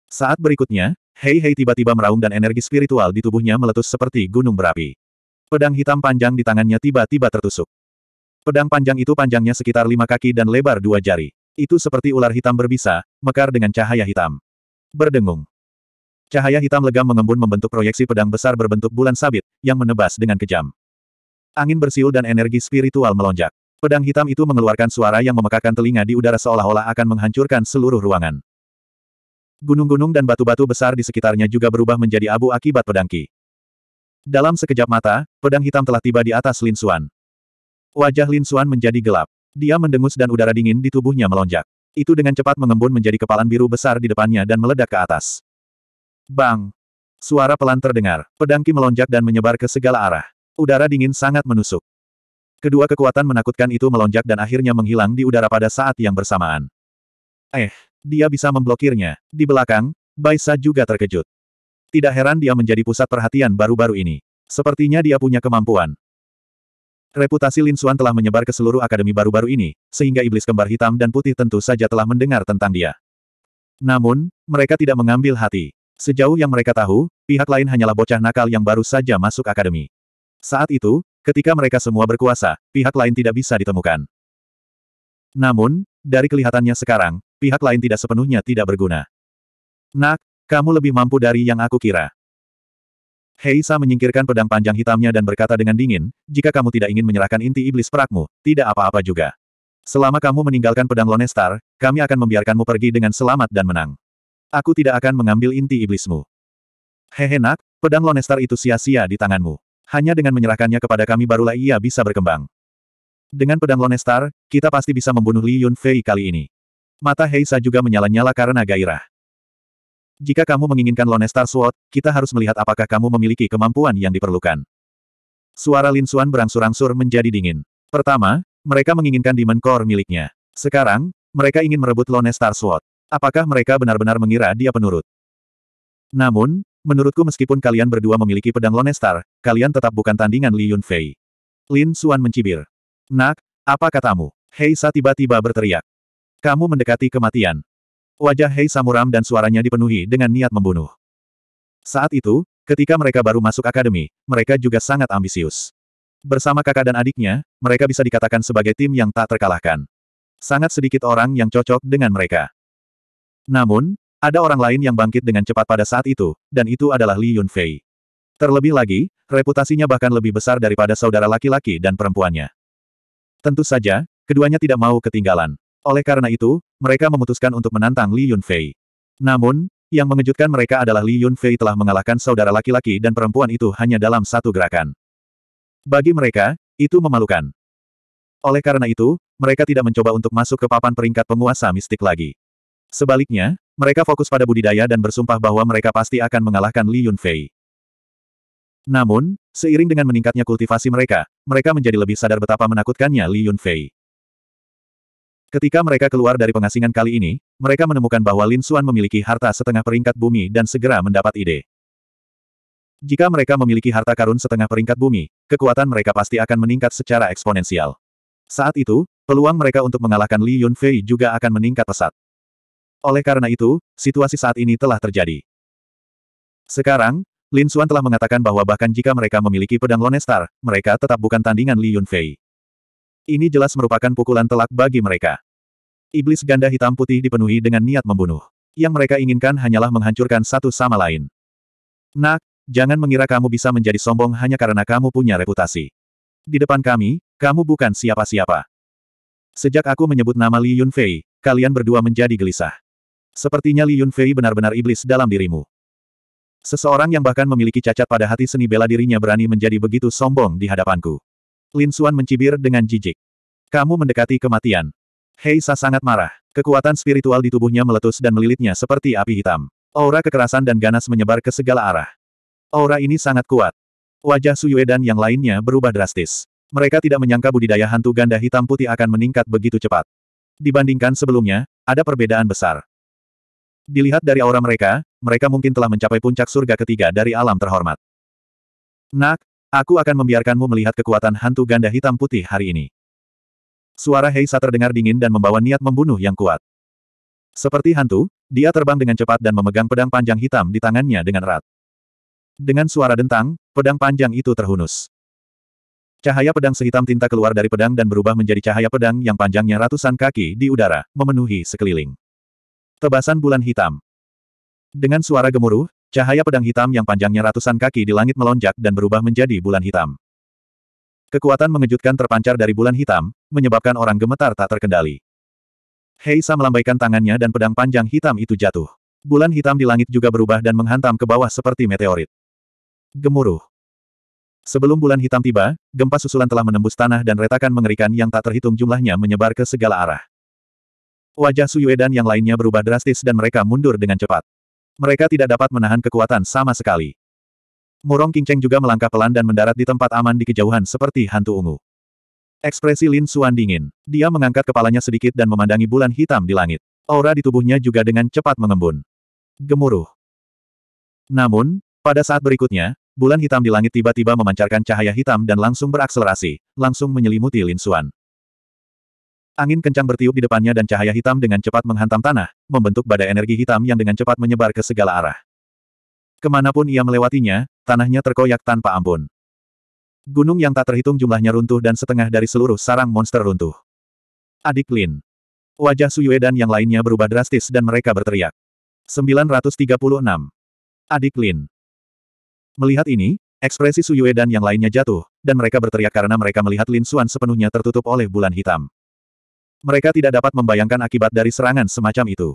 Saat berikutnya, Hei Hei tiba-tiba meraung dan energi spiritual di tubuhnya meletus seperti gunung berapi. Pedang hitam panjang di tangannya tiba-tiba tertusuk. Pedang panjang itu panjangnya sekitar lima kaki dan lebar dua jari. Itu seperti ular hitam berbisa, mekar dengan cahaya hitam. Berdengung. Cahaya hitam legam mengembun membentuk proyeksi pedang besar berbentuk bulan sabit, yang menebas dengan kejam. Angin bersiul dan energi spiritual melonjak. Pedang hitam itu mengeluarkan suara yang memekakan telinga di udara seolah-olah akan menghancurkan seluruh ruangan. Gunung-gunung dan batu-batu besar di sekitarnya juga berubah menjadi abu akibat pedang Ki. Dalam sekejap mata, pedang hitam telah tiba di atas Lin Xuan. Wajah Lin Xuan menjadi gelap. Dia mendengus dan udara dingin di tubuhnya melonjak. Itu dengan cepat mengembun menjadi kepalan biru besar di depannya dan meledak ke atas. Bang! Suara pelan terdengar. Pedang Ki melonjak dan menyebar ke segala arah. Udara dingin sangat menusuk. Kedua kekuatan menakutkan itu melonjak dan akhirnya menghilang di udara pada saat yang bersamaan. Eh, dia bisa memblokirnya. Di belakang, Baisa juga terkejut. Tidak heran dia menjadi pusat perhatian baru-baru ini. Sepertinya dia punya kemampuan. Reputasi Lin Suan telah menyebar ke seluruh akademi baru-baru ini, sehingga iblis kembar hitam dan putih tentu saja telah mendengar tentang dia. Namun, mereka tidak mengambil hati. Sejauh yang mereka tahu, pihak lain hanyalah bocah nakal yang baru saja masuk akademi. Saat itu, Ketika mereka semua berkuasa, pihak lain tidak bisa ditemukan. Namun, dari kelihatannya sekarang, pihak lain tidak sepenuhnya tidak berguna. Nak, kamu lebih mampu dari yang aku kira. Heisa menyingkirkan pedang panjang hitamnya dan berkata dengan dingin, jika kamu tidak ingin menyerahkan inti iblis perakmu, tidak apa-apa juga. Selama kamu meninggalkan pedang Lonestar, kami akan membiarkanmu pergi dengan selamat dan menang. Aku tidak akan mengambil inti iblismu. Hehe nak, pedang Lonestar itu sia-sia di tanganmu hanya dengan menyerahkannya kepada kami barulah ia bisa berkembang. Dengan pedang Lone Star, kita pasti bisa membunuh Li Yunfei kali ini. Mata Heisa juga menyala-nyala karena gairah. Jika kamu menginginkan Lone Star Sword, kita harus melihat apakah kamu memiliki kemampuan yang diperlukan. Suara Lin Xuan berangsur-angsur menjadi dingin. Pertama, mereka menginginkan Demon Core miliknya. Sekarang, mereka ingin merebut Lone Star Sword. Apakah mereka benar-benar mengira dia penurut? Namun, Menurutku meskipun kalian berdua memiliki pedang Lone Star, kalian tetap bukan tandingan Li Yunfei. Lin Suan mencibir. Nak, apa katamu? Hei, Heisa tiba-tiba berteriak. Kamu mendekati kematian. Wajah Heisa muram dan suaranya dipenuhi dengan niat membunuh. Saat itu, ketika mereka baru masuk akademi, mereka juga sangat ambisius. Bersama kakak dan adiknya, mereka bisa dikatakan sebagai tim yang tak terkalahkan. Sangat sedikit orang yang cocok dengan mereka. Namun, ada orang lain yang bangkit dengan cepat pada saat itu, dan itu adalah Li Yunfei. Terlebih lagi, reputasinya bahkan lebih besar daripada saudara laki-laki dan perempuannya. Tentu saja, keduanya tidak mau ketinggalan. Oleh karena itu, mereka memutuskan untuk menantang Li Yunfei. Namun, yang mengejutkan mereka adalah Li Yunfei telah mengalahkan saudara laki-laki dan perempuan itu hanya dalam satu gerakan. Bagi mereka, itu memalukan. Oleh karena itu, mereka tidak mencoba untuk masuk ke papan peringkat penguasa mistik lagi. Sebaliknya, mereka fokus pada budidaya dan bersumpah bahwa mereka pasti akan mengalahkan Li Yunfei. Namun, seiring dengan meningkatnya kultivasi mereka, mereka menjadi lebih sadar betapa menakutkannya Li Yunfei. Ketika mereka keluar dari pengasingan kali ini, mereka menemukan bahwa Lin Xuan memiliki harta setengah peringkat bumi dan segera mendapat ide. Jika mereka memiliki harta karun setengah peringkat bumi, kekuatan mereka pasti akan meningkat secara eksponensial. Saat itu, peluang mereka untuk mengalahkan Li Yunfei juga akan meningkat pesat. Oleh karena itu, situasi saat ini telah terjadi. Sekarang, Lin Xuan telah mengatakan bahwa bahkan jika mereka memiliki pedang Lone Star, mereka tetap bukan tandingan Li Yunfei. Ini jelas merupakan pukulan telak bagi mereka. Iblis ganda hitam putih dipenuhi dengan niat membunuh. Yang mereka inginkan hanyalah menghancurkan satu sama lain. Nak, jangan mengira kamu bisa menjadi sombong hanya karena kamu punya reputasi. Di depan kami, kamu bukan siapa-siapa. Sejak aku menyebut nama Li Yunfei, kalian berdua menjadi gelisah. Sepertinya Li Yunfei benar-benar iblis dalam dirimu. Seseorang yang bahkan memiliki cacat pada hati seni bela dirinya berani menjadi begitu sombong di hadapanku. Lin Xuan mencibir dengan jijik. Kamu mendekati kematian. Hei Sa sangat marah. Kekuatan spiritual di tubuhnya meletus dan melilitnya seperti api hitam. Aura kekerasan dan ganas menyebar ke segala arah. Aura ini sangat kuat. Wajah Suyue dan yang lainnya berubah drastis. Mereka tidak menyangka budidaya hantu ganda hitam putih akan meningkat begitu cepat. Dibandingkan sebelumnya, ada perbedaan besar. Dilihat dari aura mereka, mereka mungkin telah mencapai puncak surga ketiga dari alam terhormat. Nak, aku akan membiarkanmu melihat kekuatan hantu ganda hitam putih hari ini. Suara Heisa terdengar dingin dan membawa niat membunuh yang kuat. Seperti hantu, dia terbang dengan cepat dan memegang pedang panjang hitam di tangannya dengan erat. Dengan suara dentang, pedang panjang itu terhunus. Cahaya pedang sehitam tinta keluar dari pedang dan berubah menjadi cahaya pedang yang panjangnya ratusan kaki di udara, memenuhi sekeliling. Tebasan bulan hitam. Dengan suara gemuruh, cahaya pedang hitam yang panjangnya ratusan kaki di langit melonjak dan berubah menjadi bulan hitam. Kekuatan mengejutkan terpancar dari bulan hitam, menyebabkan orang gemetar tak terkendali. Heisa melambaikan tangannya dan pedang panjang hitam itu jatuh. Bulan hitam di langit juga berubah dan menghantam ke bawah seperti meteorit. Gemuruh. Sebelum bulan hitam tiba, gempa susulan telah menembus tanah dan retakan mengerikan yang tak terhitung jumlahnya menyebar ke segala arah. Wajah Suyue dan yang lainnya berubah drastis dan mereka mundur dengan cepat. Mereka tidak dapat menahan kekuatan sama sekali. Murong Qingcheng juga melangkah pelan dan mendarat di tempat aman di kejauhan seperti hantu ungu. Ekspresi Lin Xuan dingin. Dia mengangkat kepalanya sedikit dan memandangi bulan hitam di langit. Aura di tubuhnya juga dengan cepat mengembun. Gemuruh. Namun, pada saat berikutnya, bulan hitam di langit tiba-tiba memancarkan cahaya hitam dan langsung berakselerasi, langsung menyelimuti Lin Xuan. Angin kencang bertiup di depannya dan cahaya hitam dengan cepat menghantam tanah, membentuk badai energi hitam yang dengan cepat menyebar ke segala arah. Kemanapun ia melewatinya, tanahnya terkoyak tanpa ampun. Gunung yang tak terhitung jumlahnya runtuh dan setengah dari seluruh sarang monster runtuh. Adik Lin. Wajah Suyue dan yang lainnya berubah drastis dan mereka berteriak. 936. Adik Lin. Melihat ini, ekspresi Suyue dan yang lainnya jatuh, dan mereka berteriak karena mereka melihat Lin Xuan sepenuhnya tertutup oleh bulan hitam. Mereka tidak dapat membayangkan akibat dari serangan semacam itu.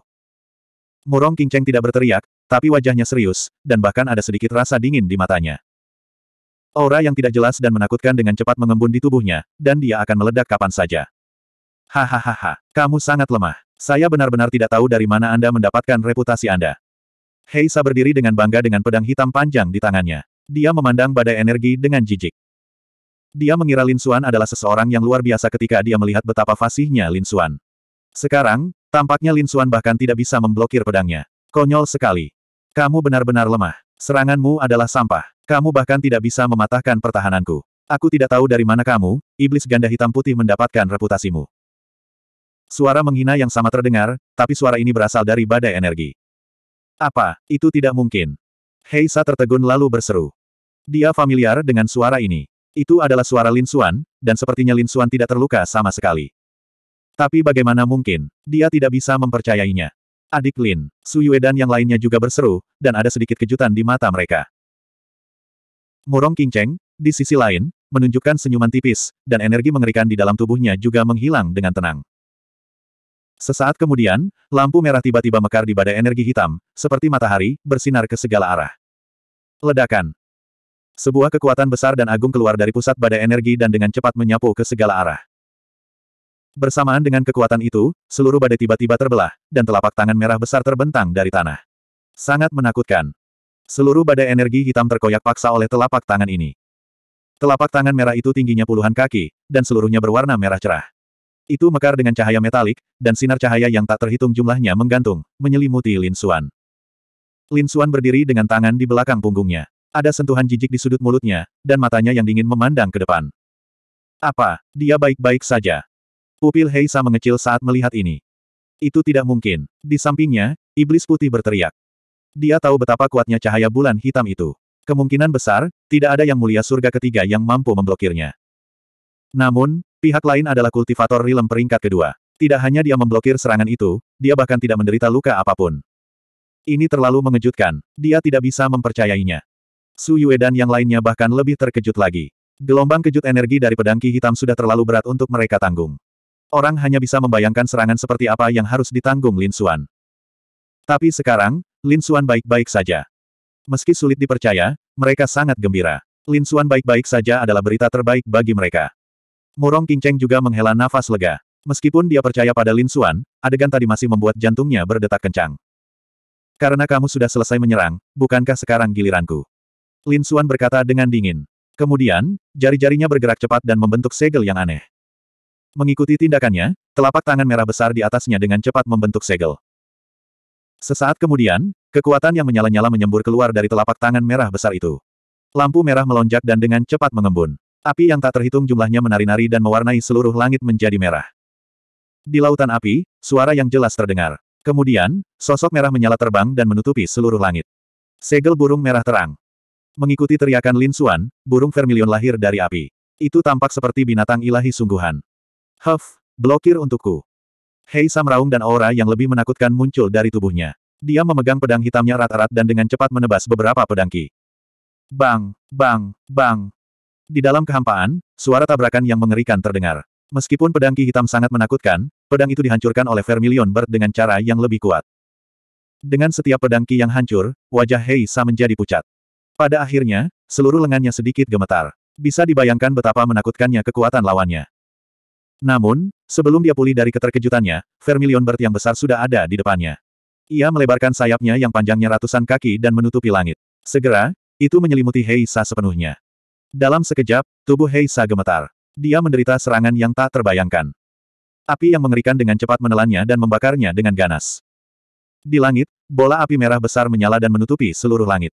Murong Kingcheng tidak berteriak, tapi wajahnya serius, dan bahkan ada sedikit rasa dingin di matanya. Aura yang tidak jelas dan menakutkan dengan cepat mengembun di tubuhnya, dan dia akan meledak kapan saja. Hahaha, kamu sangat lemah. Saya benar-benar tidak tahu dari mana Anda mendapatkan reputasi Anda. Heisa berdiri dengan bangga dengan pedang hitam panjang di tangannya. Dia memandang badai energi dengan jijik. Dia mengira Lin Xuan adalah seseorang yang luar biasa ketika dia melihat betapa fasihnya Lin Xuan. Sekarang, tampaknya Lin Xuan bahkan tidak bisa memblokir pedangnya. Konyol sekali. Kamu benar-benar lemah. Seranganmu adalah sampah. Kamu bahkan tidak bisa mematahkan pertahananku. Aku tidak tahu dari mana kamu, iblis ganda hitam putih mendapatkan reputasimu. Suara menghina yang sama terdengar, tapi suara ini berasal dari badai energi. Apa, itu tidak mungkin. Heisa tertegun lalu berseru. Dia familiar dengan suara ini. Itu adalah suara Lin Suan, dan sepertinya Lin Suan tidak terluka sama sekali. Tapi bagaimana mungkin, dia tidak bisa mempercayainya. Adik Lin, Su Yue dan yang lainnya juga berseru, dan ada sedikit kejutan di mata mereka. Murong King Cheng, di sisi lain, menunjukkan senyuman tipis, dan energi mengerikan di dalam tubuhnya juga menghilang dengan tenang. Sesaat kemudian, lampu merah tiba-tiba mekar di badai energi hitam, seperti matahari, bersinar ke segala arah. Ledakan, sebuah kekuatan besar dan agung keluar dari pusat badai energi dan dengan cepat menyapu ke segala arah. Bersamaan dengan kekuatan itu, seluruh badai tiba-tiba terbelah, dan telapak tangan merah besar terbentang dari tanah. Sangat menakutkan. Seluruh badai energi hitam terkoyak paksa oleh telapak tangan ini. Telapak tangan merah itu tingginya puluhan kaki, dan seluruhnya berwarna merah cerah. Itu mekar dengan cahaya metalik, dan sinar cahaya yang tak terhitung jumlahnya menggantung, menyelimuti Lin Xuan. Lin Xuan berdiri dengan tangan di belakang punggungnya. Ada sentuhan jijik di sudut mulutnya, dan matanya yang dingin memandang ke depan. Apa, dia baik-baik saja? Pupil Heisa mengecil saat melihat ini. Itu tidak mungkin. Di sampingnya, iblis putih berteriak. Dia tahu betapa kuatnya cahaya bulan hitam itu. Kemungkinan besar, tidak ada yang mulia surga ketiga yang mampu memblokirnya. Namun, pihak lain adalah kultivator rilem peringkat kedua. Tidak hanya dia memblokir serangan itu, dia bahkan tidak menderita luka apapun. Ini terlalu mengejutkan. Dia tidak bisa mempercayainya. Su Yue dan yang lainnya bahkan lebih terkejut lagi. Gelombang kejut energi dari pedangki Hitam sudah terlalu berat untuk mereka tanggung. Orang hanya bisa membayangkan serangan seperti apa yang harus ditanggung Lin Xuan. Tapi sekarang, Lin Xuan baik-baik saja. Meski sulit dipercaya, mereka sangat gembira. Lin Xuan baik-baik saja adalah berita terbaik bagi mereka. Murong Kinceng juga menghela nafas lega. Meskipun dia percaya pada Lin Xuan, adegan tadi masih membuat jantungnya berdetak kencang. Karena kamu sudah selesai menyerang, bukankah sekarang giliranku? Lin Suan berkata dengan dingin. Kemudian, jari-jarinya bergerak cepat dan membentuk segel yang aneh. Mengikuti tindakannya, telapak tangan merah besar di atasnya dengan cepat membentuk segel. Sesaat kemudian, kekuatan yang menyala-nyala menyembur keluar dari telapak tangan merah besar itu. Lampu merah melonjak dan dengan cepat mengembun. Api yang tak terhitung jumlahnya menari-nari dan mewarnai seluruh langit menjadi merah. Di lautan api, suara yang jelas terdengar. Kemudian, sosok merah menyala terbang dan menutupi seluruh langit. Segel burung merah terang. Mengikuti teriakan Lin Xuan, burung vermilion lahir dari api. Itu tampak seperti binatang ilahi sungguhan. Huff, blokir untukku. Hei Samraung dan aura yang lebih menakutkan muncul dari tubuhnya. Dia memegang pedang hitamnya rat-rat dan dengan cepat menebas beberapa pedangki. Bang, bang, bang. Di dalam kehampaan, suara tabrakan yang mengerikan terdengar. Meskipun pedangki hitam sangat menakutkan, pedang itu dihancurkan oleh Vermilion Bird dengan cara yang lebih kuat. Dengan setiap pedangki yang hancur, wajah Hei Heisa menjadi pucat. Pada akhirnya, seluruh lengannya sedikit gemetar. Bisa dibayangkan betapa menakutkannya kekuatan lawannya. Namun, sebelum dia pulih dari keterkejutannya, Vermilion Bird yang besar sudah ada di depannya. Ia melebarkan sayapnya yang panjangnya ratusan kaki dan menutupi langit. Segera, itu menyelimuti Heisa sepenuhnya. Dalam sekejap, tubuh Heisa gemetar. Dia menderita serangan yang tak terbayangkan. Api yang mengerikan dengan cepat menelannya dan membakarnya dengan ganas. Di langit, bola api merah besar menyala dan menutupi seluruh langit.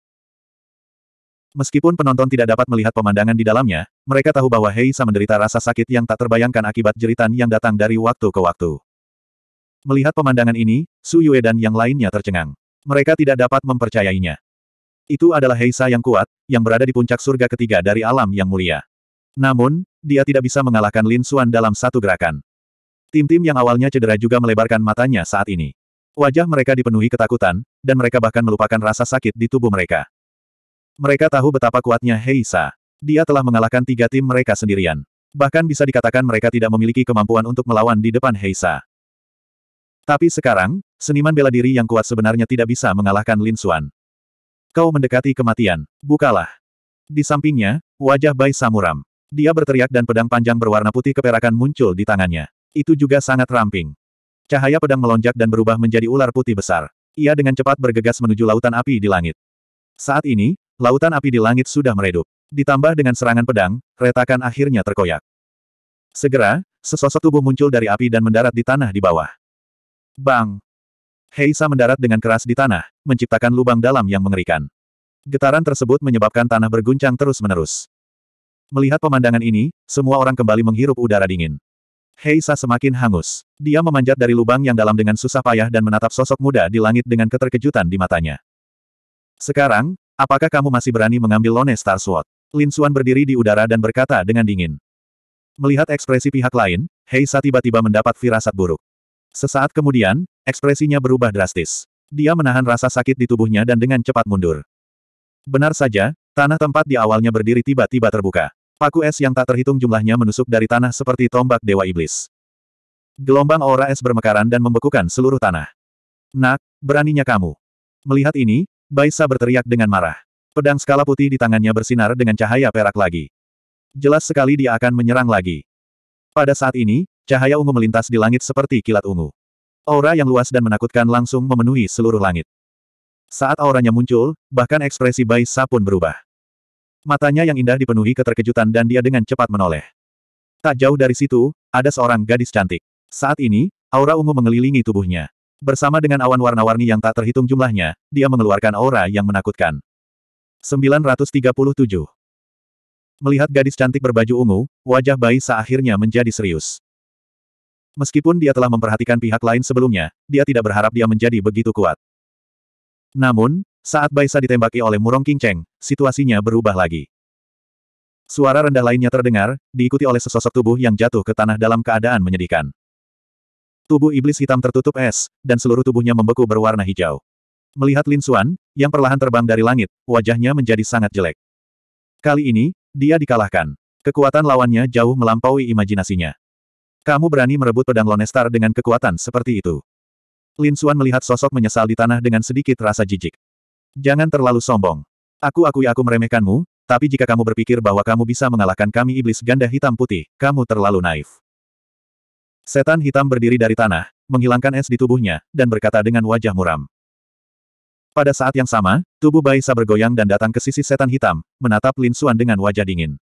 Meskipun penonton tidak dapat melihat pemandangan di dalamnya, mereka tahu bahwa Heisa menderita rasa sakit yang tak terbayangkan akibat jeritan yang datang dari waktu ke waktu. Melihat pemandangan ini, Su Yue dan yang lainnya tercengang. Mereka tidak dapat mempercayainya. Itu adalah Heisa yang kuat, yang berada di puncak surga ketiga dari alam yang mulia. Namun, dia tidak bisa mengalahkan Lin Xuan dalam satu gerakan. Tim-tim yang awalnya cedera juga melebarkan matanya saat ini. Wajah mereka dipenuhi ketakutan, dan mereka bahkan melupakan rasa sakit di tubuh mereka. Mereka tahu betapa kuatnya Heisa. Dia telah mengalahkan tiga tim mereka sendirian. Bahkan bisa dikatakan mereka tidak memiliki kemampuan untuk melawan di depan Heisa. Tapi sekarang, seniman bela diri yang kuat sebenarnya tidak bisa mengalahkan Lin Xuan. Kau mendekati kematian, bukalah. Di sampingnya, wajah Bai Samuram. Dia berteriak dan pedang panjang berwarna putih keperakan muncul di tangannya. Itu juga sangat ramping. Cahaya pedang melonjak dan berubah menjadi ular putih besar. Ia dengan cepat bergegas menuju lautan api di langit. Saat ini, Lautan api di langit sudah meredup. Ditambah dengan serangan pedang, retakan akhirnya terkoyak. Segera, sesosok tubuh muncul dari api dan mendarat di tanah di bawah. Bang! Heisa mendarat dengan keras di tanah, menciptakan lubang dalam yang mengerikan. Getaran tersebut menyebabkan tanah berguncang terus-menerus. Melihat pemandangan ini, semua orang kembali menghirup udara dingin. Heisa semakin hangus. Dia memanjat dari lubang yang dalam dengan susah payah dan menatap sosok muda di langit dengan keterkejutan di matanya. Sekarang, Apakah kamu masih berani mengambil Lone Star Sword? Lin Xuan berdiri di udara dan berkata dengan dingin. Melihat ekspresi pihak lain, Hei sa tiba-tiba mendapat firasat buruk. Sesaat kemudian, ekspresinya berubah drastis. Dia menahan rasa sakit di tubuhnya dan dengan cepat mundur. Benar saja, tanah tempat di awalnya berdiri tiba-tiba terbuka. Paku es yang tak terhitung jumlahnya menusuk dari tanah seperti tombak Dewa Iblis. Gelombang aura es bermekaran dan membekukan seluruh tanah. Nak, beraninya kamu. Melihat ini, Baisa berteriak dengan marah. Pedang skala putih di tangannya bersinar dengan cahaya perak lagi. Jelas sekali dia akan menyerang lagi. Pada saat ini, cahaya ungu melintas di langit seperti kilat ungu. Aura yang luas dan menakutkan langsung memenuhi seluruh langit. Saat auranya muncul, bahkan ekspresi Baisa pun berubah. Matanya yang indah dipenuhi keterkejutan dan dia dengan cepat menoleh. Tak jauh dari situ, ada seorang gadis cantik. Saat ini, aura ungu mengelilingi tubuhnya. Bersama dengan awan warna-warni yang tak terhitung jumlahnya, dia mengeluarkan aura yang menakutkan. 937. Melihat gadis cantik berbaju ungu, wajah Bai seakhirnya menjadi serius. Meskipun dia telah memperhatikan pihak lain sebelumnya, dia tidak berharap dia menjadi begitu kuat. Namun, saat Baisa ditembaki oleh Murong King Cheng, situasinya berubah lagi. Suara rendah lainnya terdengar, diikuti oleh sesosok tubuh yang jatuh ke tanah dalam keadaan menyedihkan. Tubuh iblis hitam tertutup es, dan seluruh tubuhnya membeku berwarna hijau. Melihat Lin Xuan, yang perlahan terbang dari langit, wajahnya menjadi sangat jelek. Kali ini, dia dikalahkan. Kekuatan lawannya jauh melampaui imajinasinya. Kamu berani merebut pedang Lonestar dengan kekuatan seperti itu. Lin Xuan melihat sosok menyesal di tanah dengan sedikit rasa jijik. Jangan terlalu sombong. Aku akui aku meremehkanmu, tapi jika kamu berpikir bahwa kamu bisa mengalahkan kami iblis ganda hitam putih, kamu terlalu naif. Setan hitam berdiri dari tanah, menghilangkan es di tubuhnya, dan berkata dengan wajah muram. Pada saat yang sama, tubuh Sa bergoyang dan datang ke sisi setan hitam, menatap Lin Suan dengan wajah dingin.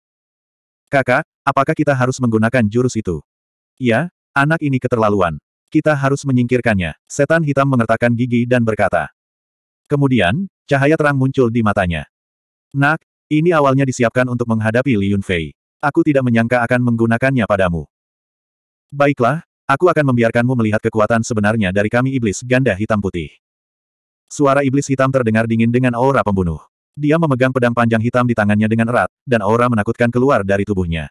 Kakak, apakah kita harus menggunakan jurus itu? Ya, anak ini keterlaluan. Kita harus menyingkirkannya. Setan hitam mengertakkan gigi dan berkata. Kemudian, cahaya terang muncul di matanya. Nak, ini awalnya disiapkan untuk menghadapi Li Yunfei. Aku tidak menyangka akan menggunakannya padamu. Baiklah, aku akan membiarkanmu melihat kekuatan sebenarnya dari kami iblis ganda hitam putih. Suara iblis hitam terdengar dingin dengan aura pembunuh. Dia memegang pedang panjang hitam di tangannya dengan erat, dan aura menakutkan keluar dari tubuhnya.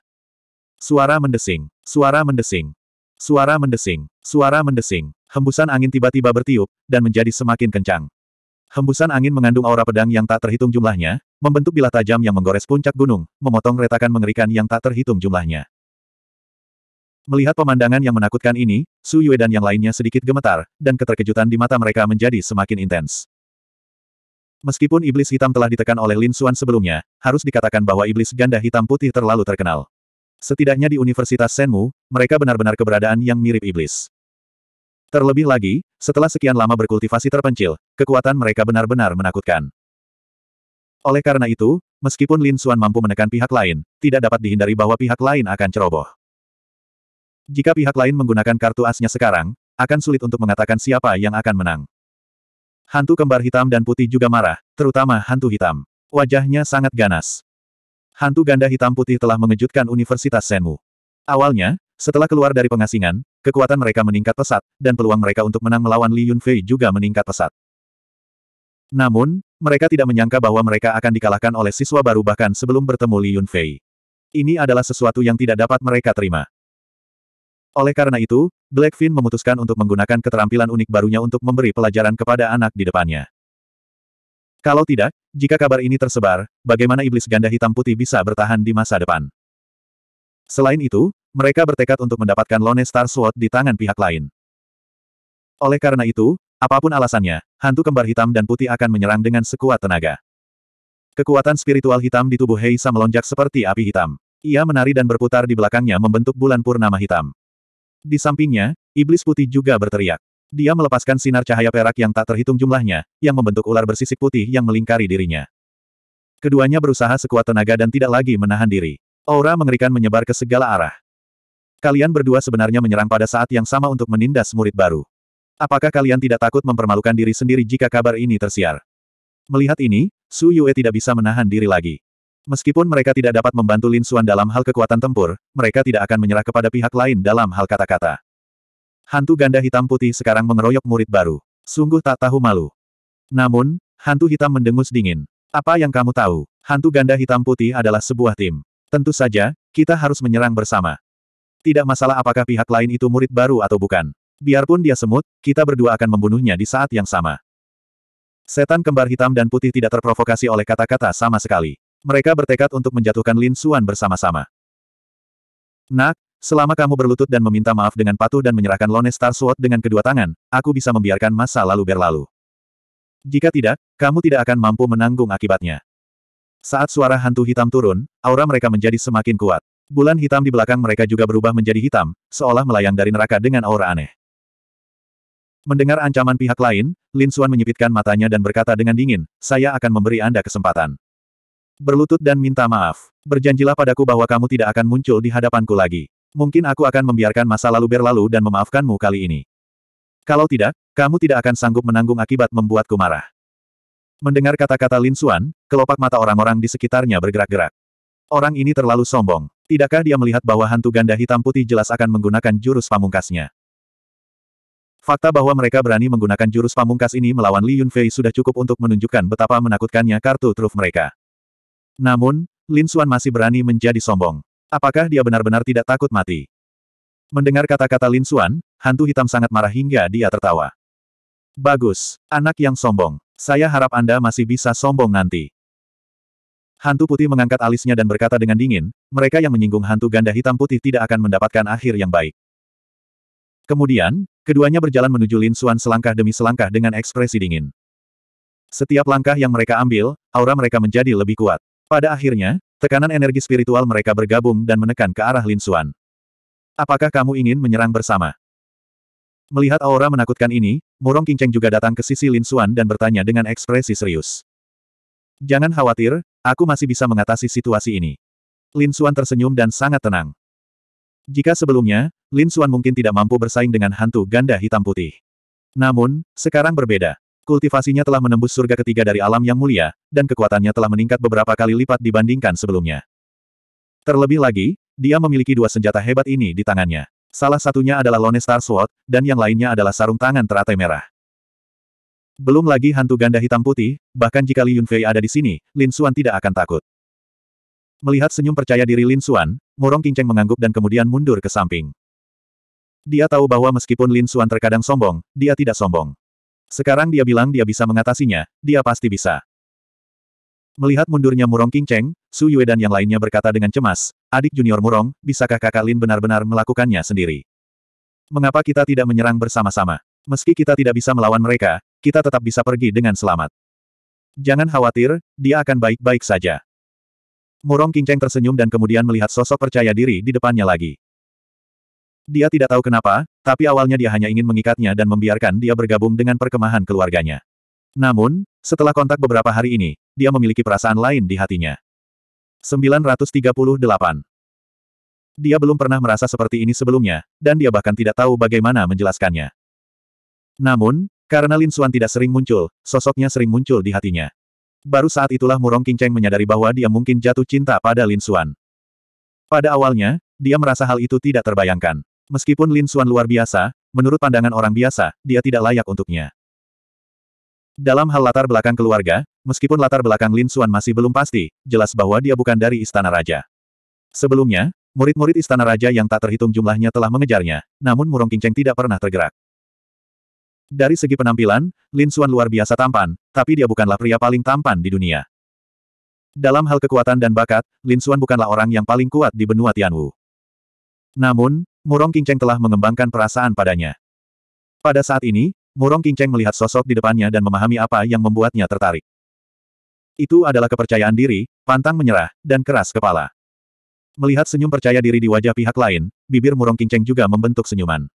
Suara mendesing, suara mendesing, suara mendesing, suara mendesing. Hembusan angin tiba-tiba bertiup, dan menjadi semakin kencang. Hembusan angin mengandung aura pedang yang tak terhitung jumlahnya, membentuk bilah tajam yang menggores puncak gunung, memotong retakan mengerikan yang tak terhitung jumlahnya. Melihat pemandangan yang menakutkan ini, Su Yue dan yang lainnya sedikit gemetar, dan keterkejutan di mata mereka menjadi semakin intens. Meskipun iblis hitam telah ditekan oleh Lin Xuan sebelumnya, harus dikatakan bahwa iblis ganda hitam putih terlalu terkenal. Setidaknya di Universitas Senmu, mereka benar-benar keberadaan yang mirip iblis. Terlebih lagi, setelah sekian lama berkultivasi terpencil, kekuatan mereka benar-benar menakutkan. Oleh karena itu, meskipun Lin Xuan mampu menekan pihak lain, tidak dapat dihindari bahwa pihak lain akan ceroboh. Jika pihak lain menggunakan kartu asnya sekarang, akan sulit untuk mengatakan siapa yang akan menang. Hantu kembar hitam dan putih juga marah, terutama hantu hitam. Wajahnya sangat ganas. Hantu ganda hitam putih telah mengejutkan Universitas Senmu. Awalnya, setelah keluar dari pengasingan, kekuatan mereka meningkat pesat, dan peluang mereka untuk menang melawan Li Yunfei juga meningkat pesat. Namun, mereka tidak menyangka bahwa mereka akan dikalahkan oleh siswa baru bahkan sebelum bertemu Li Yunfei. Ini adalah sesuatu yang tidak dapat mereka terima. Oleh karena itu, Blackfin memutuskan untuk menggunakan keterampilan unik barunya untuk memberi pelajaran kepada anak di depannya. Kalau tidak, jika kabar ini tersebar, bagaimana iblis ganda hitam putih bisa bertahan di masa depan? Selain itu, mereka bertekad untuk mendapatkan Lone Star Sword di tangan pihak lain. Oleh karena itu, apapun alasannya, hantu kembar hitam dan putih akan menyerang dengan sekuat tenaga. Kekuatan spiritual hitam di tubuh Heisa melonjak seperti api hitam. Ia menari dan berputar di belakangnya membentuk bulan purnama hitam. Di sampingnya, iblis putih juga berteriak. Dia melepaskan sinar cahaya perak yang tak terhitung jumlahnya, yang membentuk ular bersisik putih yang melingkari dirinya. Keduanya berusaha sekuat tenaga dan tidak lagi menahan diri. Aura mengerikan menyebar ke segala arah. Kalian berdua sebenarnya menyerang pada saat yang sama untuk menindas murid baru. Apakah kalian tidak takut mempermalukan diri sendiri jika kabar ini tersiar? Melihat ini, Su Yue tidak bisa menahan diri lagi. Meskipun mereka tidak dapat membantu Lin Xuan dalam hal kekuatan tempur, mereka tidak akan menyerah kepada pihak lain dalam hal kata-kata. Hantu ganda hitam putih sekarang mengeroyok murid baru. Sungguh tak tahu malu. Namun, hantu hitam mendengus dingin. Apa yang kamu tahu? Hantu ganda hitam putih adalah sebuah tim. Tentu saja, kita harus menyerang bersama. Tidak masalah apakah pihak lain itu murid baru atau bukan. Biarpun dia semut, kita berdua akan membunuhnya di saat yang sama. Setan kembar hitam dan putih tidak terprovokasi oleh kata-kata sama sekali. Mereka bertekad untuk menjatuhkan Lin Suan bersama-sama. Nak, selama kamu berlutut dan meminta maaf dengan patuh dan menyerahkan Lone Star Sword dengan kedua tangan, aku bisa membiarkan masa lalu berlalu. Jika tidak, kamu tidak akan mampu menanggung akibatnya. Saat suara hantu hitam turun, aura mereka menjadi semakin kuat. Bulan hitam di belakang mereka juga berubah menjadi hitam, seolah melayang dari neraka dengan aura aneh. Mendengar ancaman pihak lain, Lin Suan menyipitkan matanya dan berkata dengan dingin, saya akan memberi Anda kesempatan. Berlutut dan minta maaf. Berjanjilah padaku bahwa kamu tidak akan muncul di hadapanku lagi. Mungkin aku akan membiarkan masa lalu berlalu dan memaafkanmu kali ini. Kalau tidak, kamu tidak akan sanggup menanggung akibat membuatku marah. Mendengar kata-kata Lin Xuan, kelopak mata orang-orang di sekitarnya bergerak-gerak. Orang ini terlalu sombong. Tidakkah dia melihat bahwa hantu ganda hitam putih jelas akan menggunakan jurus pamungkasnya? Fakta bahwa mereka berani menggunakan jurus pamungkas ini melawan Li Yunfei sudah cukup untuk menunjukkan betapa menakutkannya kartu truf mereka. Namun, Lin Xuan masih berani menjadi sombong. Apakah dia benar-benar tidak takut mati? Mendengar kata-kata Lin Xuan, hantu hitam sangat marah hingga dia tertawa. Bagus, anak yang sombong. Saya harap Anda masih bisa sombong nanti. Hantu putih mengangkat alisnya dan berkata dengan dingin, mereka yang menyinggung hantu ganda hitam putih tidak akan mendapatkan akhir yang baik. Kemudian, keduanya berjalan menuju Lin Xuan selangkah demi selangkah dengan ekspresi dingin. Setiap langkah yang mereka ambil, aura mereka menjadi lebih kuat. Pada akhirnya, tekanan energi spiritual mereka bergabung dan menekan ke arah Lin Xuan. Apakah kamu ingin menyerang bersama? Melihat aura menakutkan ini, Murong Qingcheng juga datang ke sisi Lin Xuan dan bertanya dengan ekspresi serius. Jangan khawatir, aku masih bisa mengatasi situasi ini. Lin Xuan tersenyum dan sangat tenang. Jika sebelumnya, Lin Xuan mungkin tidak mampu bersaing dengan hantu ganda hitam putih. Namun, sekarang berbeda. Kultivasinya telah menembus surga ketiga dari alam yang mulia, dan kekuatannya telah meningkat beberapa kali lipat dibandingkan sebelumnya. Terlebih lagi, dia memiliki dua senjata hebat ini di tangannya. Salah satunya adalah Lone Star Sword, dan yang lainnya adalah sarung tangan teratai merah. Belum lagi hantu ganda hitam putih, bahkan jika Li Yunfei ada di sini, Lin Xuan tidak akan takut. Melihat senyum percaya diri Lin Xuan, Murong Kinceng mengangguk dan kemudian mundur ke samping. Dia tahu bahwa meskipun Lin Xuan terkadang sombong, dia tidak sombong. Sekarang dia bilang dia bisa mengatasinya, dia pasti bisa. Melihat mundurnya Murong King Su Yue dan yang lainnya berkata dengan cemas, adik junior Murong, bisakah kakak Lin benar-benar melakukannya sendiri? Mengapa kita tidak menyerang bersama-sama? Meski kita tidak bisa melawan mereka, kita tetap bisa pergi dengan selamat. Jangan khawatir, dia akan baik-baik saja. Murong Kinceng tersenyum dan kemudian melihat sosok percaya diri di depannya lagi. Dia tidak tahu kenapa, tapi awalnya dia hanya ingin mengikatnya dan membiarkan dia bergabung dengan perkemahan keluarganya. Namun, setelah kontak beberapa hari ini, dia memiliki perasaan lain di hatinya. 938. Dia belum pernah merasa seperti ini sebelumnya, dan dia bahkan tidak tahu bagaimana menjelaskannya. Namun, karena Lin Suan tidak sering muncul, sosoknya sering muncul di hatinya. Baru saat itulah Murong King menyadari bahwa dia mungkin jatuh cinta pada Lin Suan. Pada awalnya, dia merasa hal itu tidak terbayangkan. Meskipun Lin Xuan luar biasa, menurut pandangan orang biasa, dia tidak layak untuknya. Dalam hal latar belakang keluarga, meskipun latar belakang Lin Xuan masih belum pasti, jelas bahwa dia bukan dari Istana Raja. Sebelumnya, murid-murid Istana Raja yang tak terhitung jumlahnya telah mengejarnya, namun Murong Qingcheng tidak pernah tergerak. Dari segi penampilan, Lin Xuan luar biasa tampan, tapi dia bukanlah pria paling tampan di dunia. Dalam hal kekuatan dan bakat, Lin Xuan bukanlah orang yang paling kuat di benua Tianwu. Namun, Murong Kinceng telah mengembangkan perasaan padanya. Pada saat ini, Murong Kinceng melihat sosok di depannya dan memahami apa yang membuatnya tertarik. Itu adalah kepercayaan diri, pantang menyerah, dan keras kepala. Melihat senyum percaya diri di wajah pihak lain, bibir Murong Kinceng juga membentuk senyuman.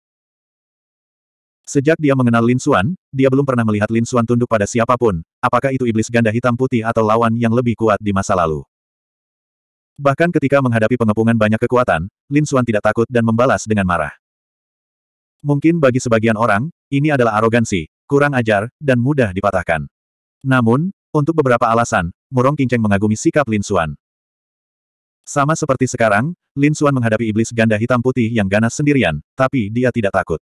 Sejak dia mengenal Lin Suan, dia belum pernah melihat Lin Suan tunduk pada siapapun, apakah itu iblis ganda hitam putih atau lawan yang lebih kuat di masa lalu. Bahkan ketika menghadapi pengepungan banyak kekuatan, Lin Xuan tidak takut dan membalas dengan marah. Mungkin bagi sebagian orang, ini adalah arogansi, kurang ajar, dan mudah dipatahkan. Namun, untuk beberapa alasan, Murong Qingcheng mengagumi sikap Lin Xuan. Sama seperti sekarang, Lin Xuan menghadapi iblis ganda hitam putih yang ganas sendirian, tapi dia tidak takut.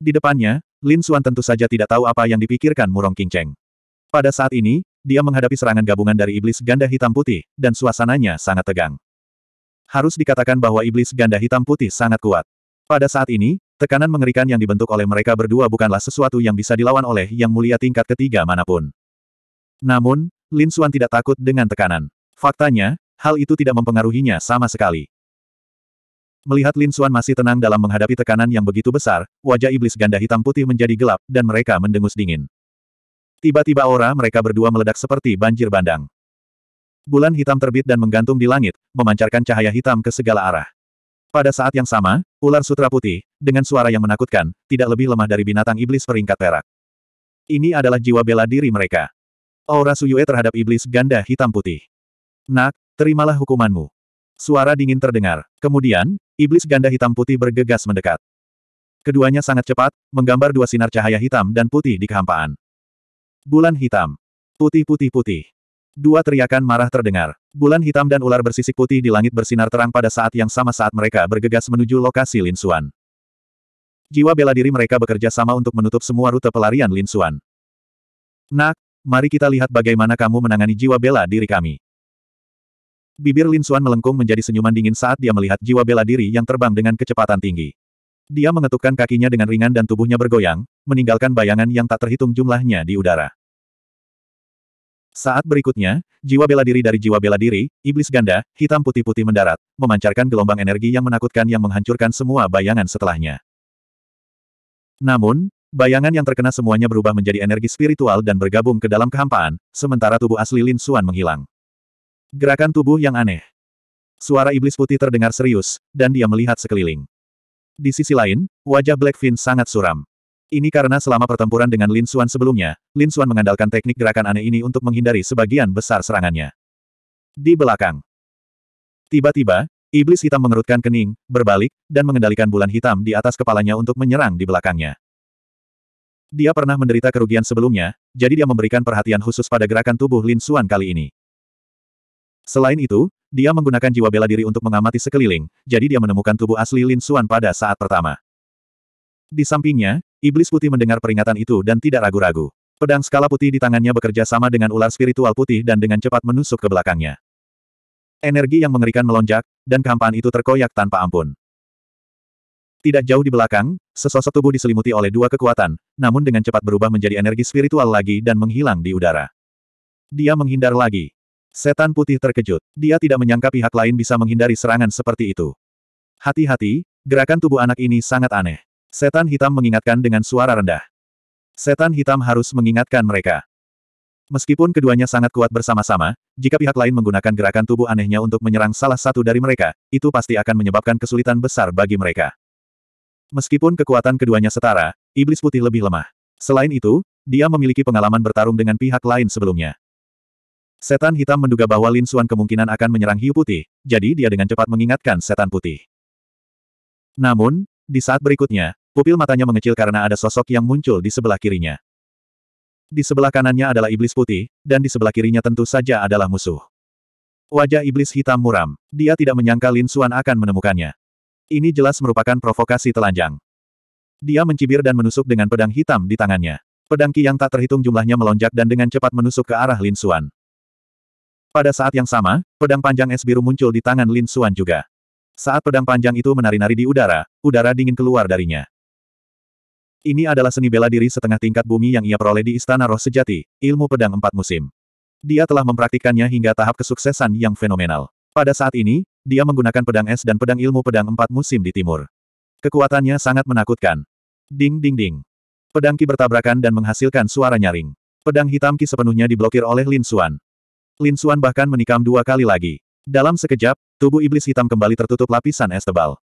Di depannya, Lin Xuan tentu saja tidak tahu apa yang dipikirkan Murong Qingcheng. Pada saat ini, dia menghadapi serangan gabungan dari iblis ganda hitam putih, dan suasananya sangat tegang. Harus dikatakan bahwa iblis ganda hitam putih sangat kuat. Pada saat ini, tekanan mengerikan yang dibentuk oleh mereka berdua bukanlah sesuatu yang bisa dilawan oleh yang mulia tingkat ketiga manapun. Namun, Lin Xuan tidak takut dengan tekanan. Faktanya, hal itu tidak mempengaruhinya sama sekali. Melihat Lin Xuan masih tenang dalam menghadapi tekanan yang begitu besar, wajah iblis ganda hitam putih menjadi gelap, dan mereka mendengus dingin. Tiba-tiba aura mereka berdua meledak seperti banjir bandang. Bulan hitam terbit dan menggantung di langit, memancarkan cahaya hitam ke segala arah. Pada saat yang sama, ular sutra putih, dengan suara yang menakutkan, tidak lebih lemah dari binatang iblis peringkat perak. Ini adalah jiwa bela diri mereka. Aura Suyue terhadap iblis ganda hitam putih. Nak, terimalah hukumanmu. Suara dingin terdengar. Kemudian, iblis ganda hitam putih bergegas mendekat. Keduanya sangat cepat, menggambar dua sinar cahaya hitam dan putih di kehampaan. Bulan hitam. Putih putih putih. Dua teriakan marah terdengar. Bulan hitam dan ular bersisik putih di langit bersinar terang pada saat yang sama saat mereka bergegas menuju lokasi Lin Xuan. Jiwa bela diri mereka bekerja sama untuk menutup semua rute pelarian Lin Xuan. Nak, mari kita lihat bagaimana kamu menangani jiwa bela diri kami. Bibir Lin Xuan melengkung menjadi senyuman dingin saat dia melihat jiwa bela diri yang terbang dengan kecepatan tinggi. Dia mengetukkan kakinya dengan ringan dan tubuhnya bergoyang, meninggalkan bayangan yang tak terhitung jumlahnya di udara. Saat berikutnya, jiwa bela diri dari jiwa bela diri, iblis ganda, hitam putih-putih mendarat, memancarkan gelombang energi yang menakutkan yang menghancurkan semua bayangan setelahnya. Namun, bayangan yang terkena semuanya berubah menjadi energi spiritual dan bergabung ke dalam kehampaan, sementara tubuh asli Lin Xuan menghilang. Gerakan tubuh yang aneh. Suara iblis putih terdengar serius, dan dia melihat sekeliling. Di sisi lain, wajah Blackfin sangat suram. Ini karena selama pertempuran dengan Lin Xuan sebelumnya, Lin Xuan mengandalkan teknik gerakan aneh ini untuk menghindari sebagian besar serangannya. Di belakang. Tiba-tiba, iblis hitam mengerutkan kening, berbalik, dan mengendalikan bulan hitam di atas kepalanya untuk menyerang di belakangnya. Dia pernah menderita kerugian sebelumnya, jadi dia memberikan perhatian khusus pada gerakan tubuh Lin Xuan kali ini. Selain itu, dia menggunakan jiwa bela diri untuk mengamati sekeliling, jadi dia menemukan tubuh asli Lin Suan pada saat pertama. Di sampingnya, Iblis Putih mendengar peringatan itu dan tidak ragu-ragu. Pedang skala putih di tangannya bekerja sama dengan ular spiritual putih dan dengan cepat menusuk ke belakangnya. Energi yang mengerikan melonjak, dan kehampaan itu terkoyak tanpa ampun. Tidak jauh di belakang, sesosok tubuh diselimuti oleh dua kekuatan, namun dengan cepat berubah menjadi energi spiritual lagi dan menghilang di udara. Dia menghindar lagi. Setan putih terkejut. Dia tidak menyangka pihak lain bisa menghindari serangan seperti itu. Hati-hati, gerakan tubuh anak ini sangat aneh. Setan hitam mengingatkan dengan suara rendah. Setan hitam harus mengingatkan mereka. Meskipun keduanya sangat kuat bersama-sama, jika pihak lain menggunakan gerakan tubuh anehnya untuk menyerang salah satu dari mereka, itu pasti akan menyebabkan kesulitan besar bagi mereka. Meskipun kekuatan keduanya setara, iblis putih lebih lemah. Selain itu, dia memiliki pengalaman bertarung dengan pihak lain sebelumnya. Setan hitam menduga bahwa Lin Xuan kemungkinan akan menyerang hiu putih, jadi dia dengan cepat mengingatkan setan putih. Namun, di saat berikutnya, pupil matanya mengecil karena ada sosok yang muncul di sebelah kirinya. Di sebelah kanannya adalah iblis putih, dan di sebelah kirinya tentu saja adalah musuh. Wajah iblis hitam muram, dia tidak menyangka Lin Xuan akan menemukannya. Ini jelas merupakan provokasi telanjang. Dia mencibir dan menusuk dengan pedang hitam di tangannya. Pedang Ki yang tak terhitung jumlahnya melonjak dan dengan cepat menusuk ke arah Lin Xuan. Pada saat yang sama, pedang panjang es biru muncul di tangan Lin Xuan juga. Saat pedang panjang itu menari-nari di udara, udara dingin keluar darinya. Ini adalah seni bela diri setengah tingkat bumi yang ia peroleh di Istana Roh Sejati, ilmu pedang empat musim. Dia telah mempraktikkannya hingga tahap kesuksesan yang fenomenal. Pada saat ini, dia menggunakan pedang es dan pedang ilmu pedang empat musim di timur. Kekuatannya sangat menakutkan. Ding ding ding. Pedang Ki bertabrakan dan menghasilkan suara nyaring. Pedang hitam Ki sepenuhnya diblokir oleh Lin Xuan. Lin Xuan bahkan menikam dua kali lagi. Dalam sekejap, tubuh iblis hitam kembali tertutup lapisan es tebal.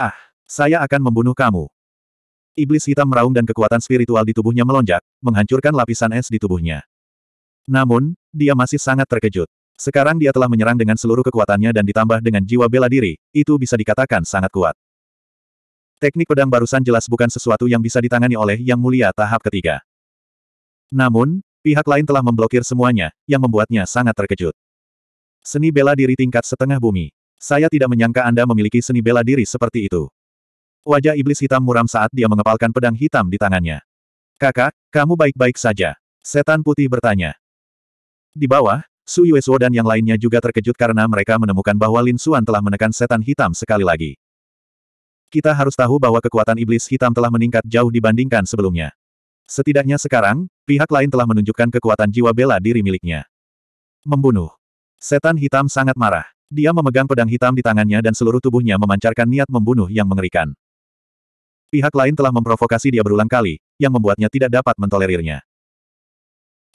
Ah, saya akan membunuh kamu. Iblis hitam meraung dan kekuatan spiritual di tubuhnya melonjak, menghancurkan lapisan es di tubuhnya. Namun, dia masih sangat terkejut. Sekarang dia telah menyerang dengan seluruh kekuatannya dan ditambah dengan jiwa bela diri, itu bisa dikatakan sangat kuat. Teknik pedang barusan jelas bukan sesuatu yang bisa ditangani oleh Yang Mulia tahap ketiga. Namun, Pihak lain telah memblokir semuanya, yang membuatnya sangat terkejut. Seni bela diri tingkat setengah bumi. Saya tidak menyangka Anda memiliki seni bela diri seperti itu. Wajah iblis hitam muram saat dia mengepalkan pedang hitam di tangannya. Kakak, kamu baik-baik saja. Setan putih bertanya. Di bawah, Su Yuesuo dan yang lainnya juga terkejut karena mereka menemukan bahwa Lin Suan telah menekan setan hitam sekali lagi. Kita harus tahu bahwa kekuatan iblis hitam telah meningkat jauh dibandingkan sebelumnya. Setidaknya sekarang, pihak lain telah menunjukkan kekuatan jiwa bela diri miliknya. Membunuh. Setan hitam sangat marah. Dia memegang pedang hitam di tangannya dan seluruh tubuhnya memancarkan niat membunuh yang mengerikan. Pihak lain telah memprovokasi dia berulang kali, yang membuatnya tidak dapat mentolerirnya.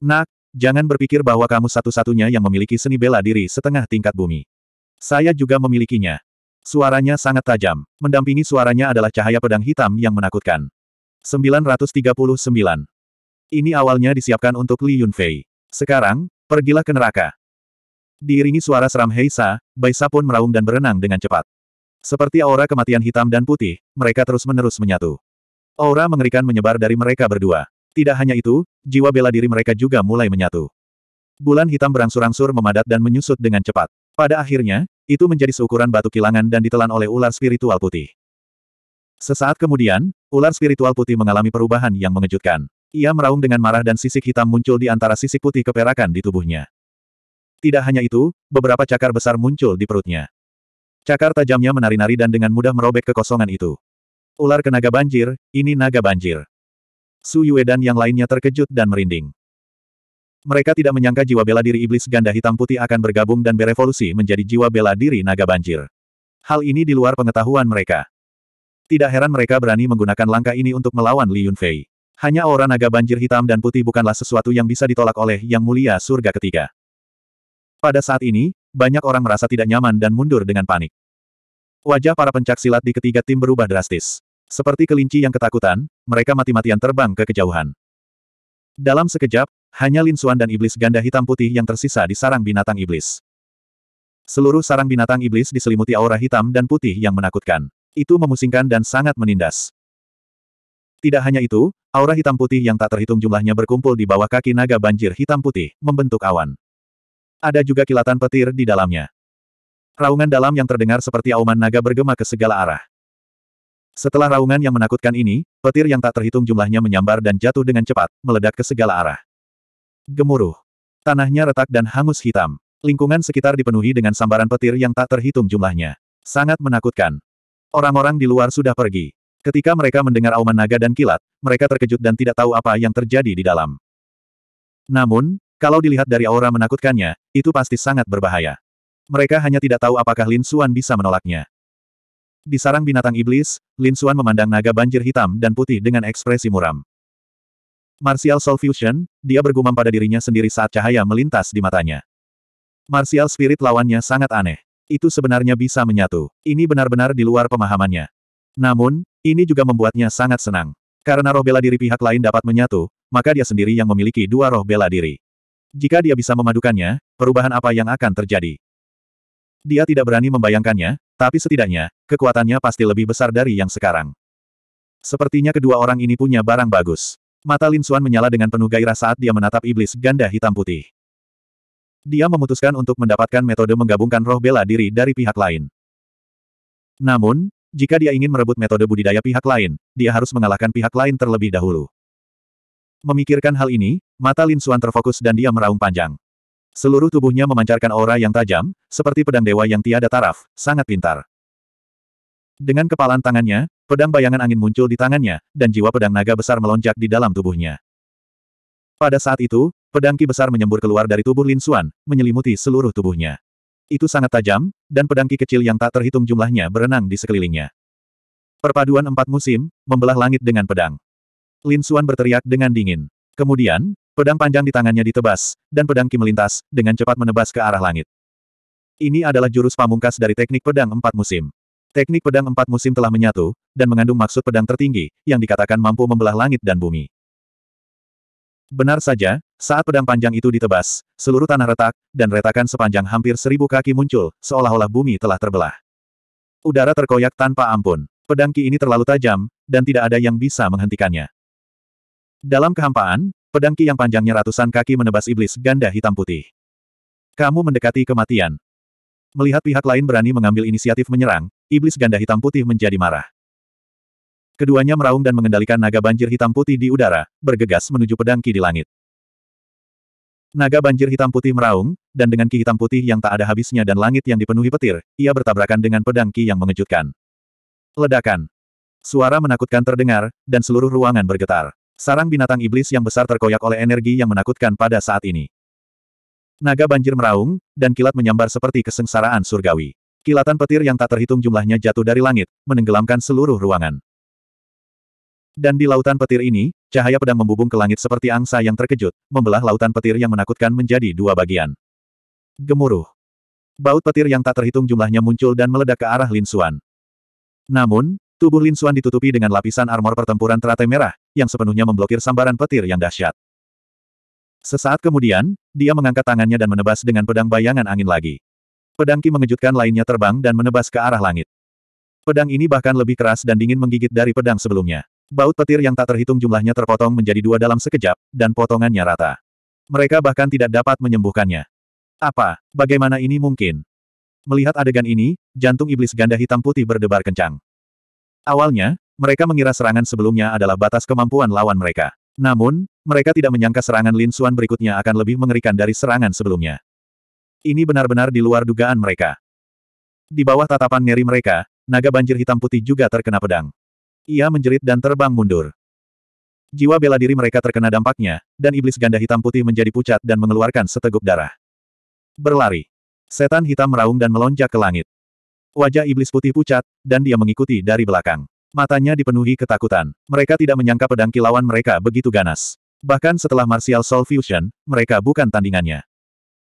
Nak, jangan berpikir bahwa kamu satu-satunya yang memiliki seni bela diri setengah tingkat bumi. Saya juga memilikinya. Suaranya sangat tajam. Mendampingi suaranya adalah cahaya pedang hitam yang menakutkan. 939. Ini awalnya disiapkan untuk Li Yunfei. Sekarang, pergilah ke neraka. Diiringi suara seram Heisa, Baisa pun meraung dan berenang dengan cepat. Seperti aura kematian hitam dan putih, mereka terus-menerus menyatu. Aura mengerikan menyebar dari mereka berdua. Tidak hanya itu, jiwa bela diri mereka juga mulai menyatu. Bulan hitam berangsur-angsur memadat dan menyusut dengan cepat. Pada akhirnya, itu menjadi seukuran batu kilangan dan ditelan oleh ular spiritual putih. Sesaat kemudian, ular spiritual putih mengalami perubahan yang mengejutkan. Ia meraung dengan marah dan sisik hitam muncul di antara sisik putih keperakan di tubuhnya. Tidak hanya itu, beberapa cakar besar muncul di perutnya. Cakar tajamnya menari-nari dan dengan mudah merobek kekosongan itu. Ular naga banjir, ini naga banjir. Su Yue dan yang lainnya terkejut dan merinding. Mereka tidak menyangka jiwa bela diri iblis ganda hitam putih akan bergabung dan berevolusi menjadi jiwa bela diri naga banjir. Hal ini di luar pengetahuan mereka. Tidak heran mereka berani menggunakan langkah ini untuk melawan Li Yunfei. Hanya aura naga banjir hitam dan putih bukanlah sesuatu yang bisa ditolak oleh Yang Mulia Surga Ketiga. Pada saat ini, banyak orang merasa tidak nyaman dan mundur dengan panik. Wajah para pencak silat di ketiga tim berubah drastis. Seperti kelinci yang ketakutan, mereka mati-matian terbang ke kejauhan. Dalam sekejap, hanya Lin Xuan dan iblis ganda hitam putih yang tersisa di sarang binatang iblis. Seluruh sarang binatang iblis diselimuti aura hitam dan putih yang menakutkan. Itu memusingkan dan sangat menindas. Tidak hanya itu, aura hitam putih yang tak terhitung jumlahnya berkumpul di bawah kaki naga banjir hitam putih, membentuk awan. Ada juga kilatan petir di dalamnya. Raungan dalam yang terdengar seperti auman naga bergema ke segala arah. Setelah raungan yang menakutkan ini, petir yang tak terhitung jumlahnya menyambar dan jatuh dengan cepat, meledak ke segala arah. Gemuruh. Tanahnya retak dan hangus hitam. Lingkungan sekitar dipenuhi dengan sambaran petir yang tak terhitung jumlahnya. Sangat menakutkan. Orang-orang di luar sudah pergi. Ketika mereka mendengar auman naga dan kilat, mereka terkejut dan tidak tahu apa yang terjadi di dalam. Namun, kalau dilihat dari aura menakutkannya, itu pasti sangat berbahaya. Mereka hanya tidak tahu apakah Lin Suan bisa menolaknya. Di sarang binatang iblis, Lin Suan memandang naga banjir hitam dan putih dengan ekspresi muram. Martial Soul Fusion, dia bergumam pada dirinya sendiri saat cahaya melintas di matanya. Martial Spirit lawannya sangat aneh itu sebenarnya bisa menyatu. Ini benar-benar di luar pemahamannya. Namun, ini juga membuatnya sangat senang. Karena roh bela diri pihak lain dapat menyatu, maka dia sendiri yang memiliki dua roh bela diri. Jika dia bisa memadukannya, perubahan apa yang akan terjadi? Dia tidak berani membayangkannya, tapi setidaknya, kekuatannya pasti lebih besar dari yang sekarang. Sepertinya kedua orang ini punya barang bagus. Mata Lin Suan menyala dengan penuh gairah saat dia menatap iblis ganda hitam putih. Dia memutuskan untuk mendapatkan metode menggabungkan roh bela diri dari pihak lain. Namun, jika dia ingin merebut metode budidaya pihak lain, dia harus mengalahkan pihak lain terlebih dahulu. Memikirkan hal ini, mata Lin Xuan terfokus dan dia meraung panjang. Seluruh tubuhnya memancarkan aura yang tajam, seperti pedang dewa yang tiada taraf, sangat pintar. Dengan kepalan tangannya, pedang bayangan angin muncul di tangannya, dan jiwa pedang naga besar melonjak di dalam tubuhnya. Pada saat itu, pedang Ki besar menyembur keluar dari tubuh Lin Xuan, menyelimuti seluruh tubuhnya. Itu sangat tajam, dan pedang Ki kecil yang tak terhitung jumlahnya berenang di sekelilingnya. Perpaduan empat musim, membelah langit dengan pedang. Lin Xuan berteriak dengan dingin. Kemudian, pedang panjang di tangannya ditebas, dan pedang Ki melintas, dengan cepat menebas ke arah langit. Ini adalah jurus pamungkas dari teknik pedang empat musim. Teknik pedang empat musim telah menyatu, dan mengandung maksud pedang tertinggi, yang dikatakan mampu membelah langit dan bumi. Benar saja, saat pedang panjang itu ditebas, seluruh tanah retak, dan retakan sepanjang hampir seribu kaki muncul, seolah-olah bumi telah terbelah. Udara terkoyak tanpa ampun. Pedang Ki ini terlalu tajam, dan tidak ada yang bisa menghentikannya. Dalam kehampaan, pedang Ki yang panjangnya ratusan kaki menebas iblis ganda hitam putih. Kamu mendekati kematian. Melihat pihak lain berani mengambil inisiatif menyerang, iblis ganda hitam putih menjadi marah. Keduanya meraung dan mengendalikan naga banjir hitam putih di udara, bergegas menuju pedang Ki di langit. Naga banjir hitam putih meraung, dan dengan Ki hitam putih yang tak ada habisnya dan langit yang dipenuhi petir, ia bertabrakan dengan pedang Ki yang mengejutkan. Ledakan. Suara menakutkan terdengar, dan seluruh ruangan bergetar. Sarang binatang iblis yang besar terkoyak oleh energi yang menakutkan pada saat ini. Naga banjir meraung, dan kilat menyambar seperti kesengsaraan surgawi. Kilatan petir yang tak terhitung jumlahnya jatuh dari langit, menenggelamkan seluruh ruangan. Dan di lautan petir ini, cahaya pedang membubung ke langit seperti angsa yang terkejut, membelah lautan petir yang menakutkan menjadi dua bagian. Gemuruh. Baut petir yang tak terhitung jumlahnya muncul dan meledak ke arah Lin Xuan. Namun, tubuh Lin Xuan ditutupi dengan lapisan armor pertempuran teratai merah, yang sepenuhnya memblokir sambaran petir yang dahsyat. Sesaat kemudian, dia mengangkat tangannya dan menebas dengan pedang bayangan angin lagi. Pedang Ki mengejutkan lainnya terbang dan menebas ke arah langit. Pedang ini bahkan lebih keras dan dingin menggigit dari pedang sebelumnya. Baut petir yang tak terhitung jumlahnya terpotong menjadi dua dalam sekejap, dan potongannya rata. Mereka bahkan tidak dapat menyembuhkannya. Apa? Bagaimana ini mungkin? Melihat adegan ini, jantung iblis ganda hitam putih berdebar kencang. Awalnya, mereka mengira serangan sebelumnya adalah batas kemampuan lawan mereka. Namun, mereka tidak menyangka serangan Lin Suan berikutnya akan lebih mengerikan dari serangan sebelumnya. Ini benar-benar di luar dugaan mereka. Di bawah tatapan ngeri mereka, naga banjir hitam putih juga terkena pedang. Ia menjerit dan terbang mundur. Jiwa bela diri mereka terkena dampaknya, dan iblis ganda hitam putih menjadi pucat dan mengeluarkan seteguk darah. Berlari. Setan hitam meraung dan melonjak ke langit. Wajah iblis putih pucat, dan dia mengikuti dari belakang. Matanya dipenuhi ketakutan. Mereka tidak menyangka pedang kilauan mereka begitu ganas. Bahkan setelah Martial Soul Fusion, mereka bukan tandingannya.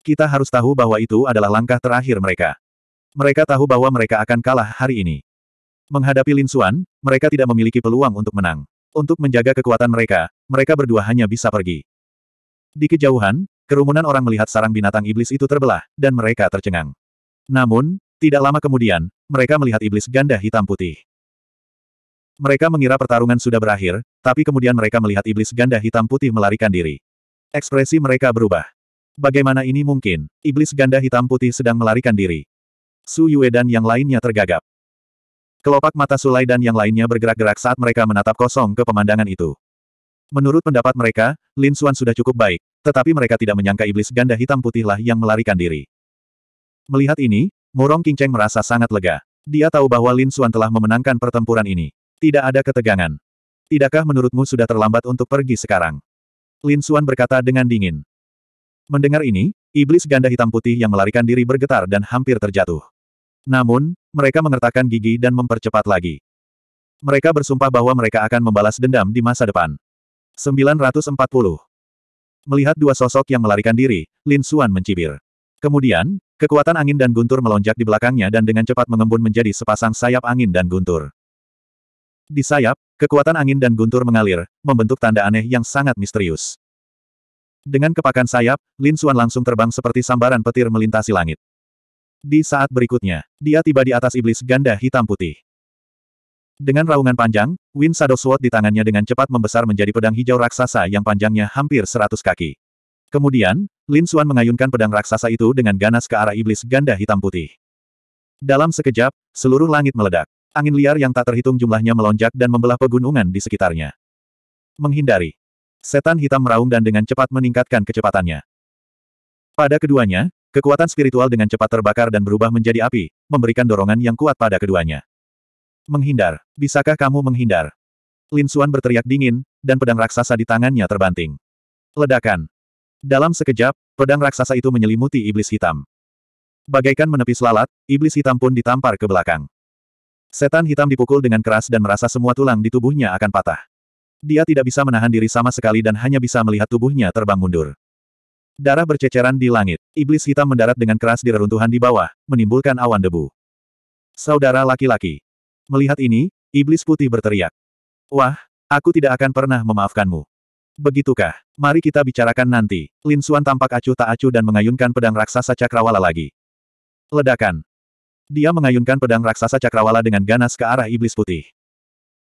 Kita harus tahu bahwa itu adalah langkah terakhir mereka. Mereka tahu bahwa mereka akan kalah hari ini. Menghadapi Lin Xuan, mereka tidak memiliki peluang untuk menang. Untuk menjaga kekuatan mereka, mereka berdua hanya bisa pergi. Di kejauhan, kerumunan orang melihat sarang binatang iblis itu terbelah, dan mereka tercengang. Namun, tidak lama kemudian, mereka melihat iblis ganda hitam putih. Mereka mengira pertarungan sudah berakhir, tapi kemudian mereka melihat iblis ganda hitam putih melarikan diri. Ekspresi mereka berubah. Bagaimana ini mungkin? Iblis ganda hitam putih sedang melarikan diri. Su Yue dan yang lainnya tergagap. Kelopak mata Sulai dan yang lainnya bergerak-gerak saat mereka menatap kosong ke pemandangan itu. Menurut pendapat mereka, Lin Xuan sudah cukup baik, tetapi mereka tidak menyangka iblis ganda hitam putihlah yang melarikan diri. Melihat ini, Murong Cheng merasa sangat lega. Dia tahu bahwa Lin Xuan telah memenangkan pertempuran ini. Tidak ada ketegangan. Tidakkah menurutmu sudah terlambat untuk pergi sekarang? Lin Xuan berkata dengan dingin. Mendengar ini, iblis ganda hitam putih yang melarikan diri bergetar dan hampir terjatuh. Namun, mereka mengertakkan gigi dan mempercepat lagi. Mereka bersumpah bahwa mereka akan membalas dendam di masa depan. 940. Melihat dua sosok yang melarikan diri, Lin Xuan mencibir. Kemudian, kekuatan angin dan guntur melonjak di belakangnya dan dengan cepat mengembun menjadi sepasang sayap angin dan guntur. Di sayap, kekuatan angin dan guntur mengalir, membentuk tanda aneh yang sangat misterius. Dengan kepakan sayap, Lin Xuan langsung terbang seperti sambaran petir melintasi langit. Di saat berikutnya, dia tiba di atas iblis ganda hitam putih. Dengan raungan panjang, Wind Shadow Sword di tangannya dengan cepat membesar menjadi pedang hijau raksasa yang panjangnya hampir seratus kaki. Kemudian, Lin Xuan mengayunkan pedang raksasa itu dengan ganas ke arah iblis ganda hitam putih. Dalam sekejap, seluruh langit meledak. Angin liar yang tak terhitung jumlahnya melonjak dan membelah pegunungan di sekitarnya. Menghindari. Setan hitam meraung dan dengan cepat meningkatkan kecepatannya. Pada keduanya, kekuatan spiritual dengan cepat terbakar dan berubah menjadi api, memberikan dorongan yang kuat pada keduanya. Menghindar. Bisakah kamu menghindar? Lin Suan berteriak dingin, dan pedang raksasa di tangannya terbanting. Ledakan. Dalam sekejap, pedang raksasa itu menyelimuti iblis hitam. Bagaikan menepis lalat, iblis hitam pun ditampar ke belakang. Setan hitam dipukul dengan keras dan merasa semua tulang di tubuhnya akan patah. Dia tidak bisa menahan diri sama sekali dan hanya bisa melihat tubuhnya terbang mundur. Darah berceceran di langit. Iblis hitam mendarat dengan keras di reruntuhan di bawah, menimbulkan awan debu. Saudara laki-laki. Melihat ini, iblis putih berteriak. Wah, aku tidak akan pernah memaafkanmu. Begitukah? Mari kita bicarakan nanti. Lin Xuan tampak acuh tak acuh dan mengayunkan pedang raksasa cakrawala lagi. Ledakan. Dia mengayunkan pedang raksasa cakrawala dengan ganas ke arah iblis putih.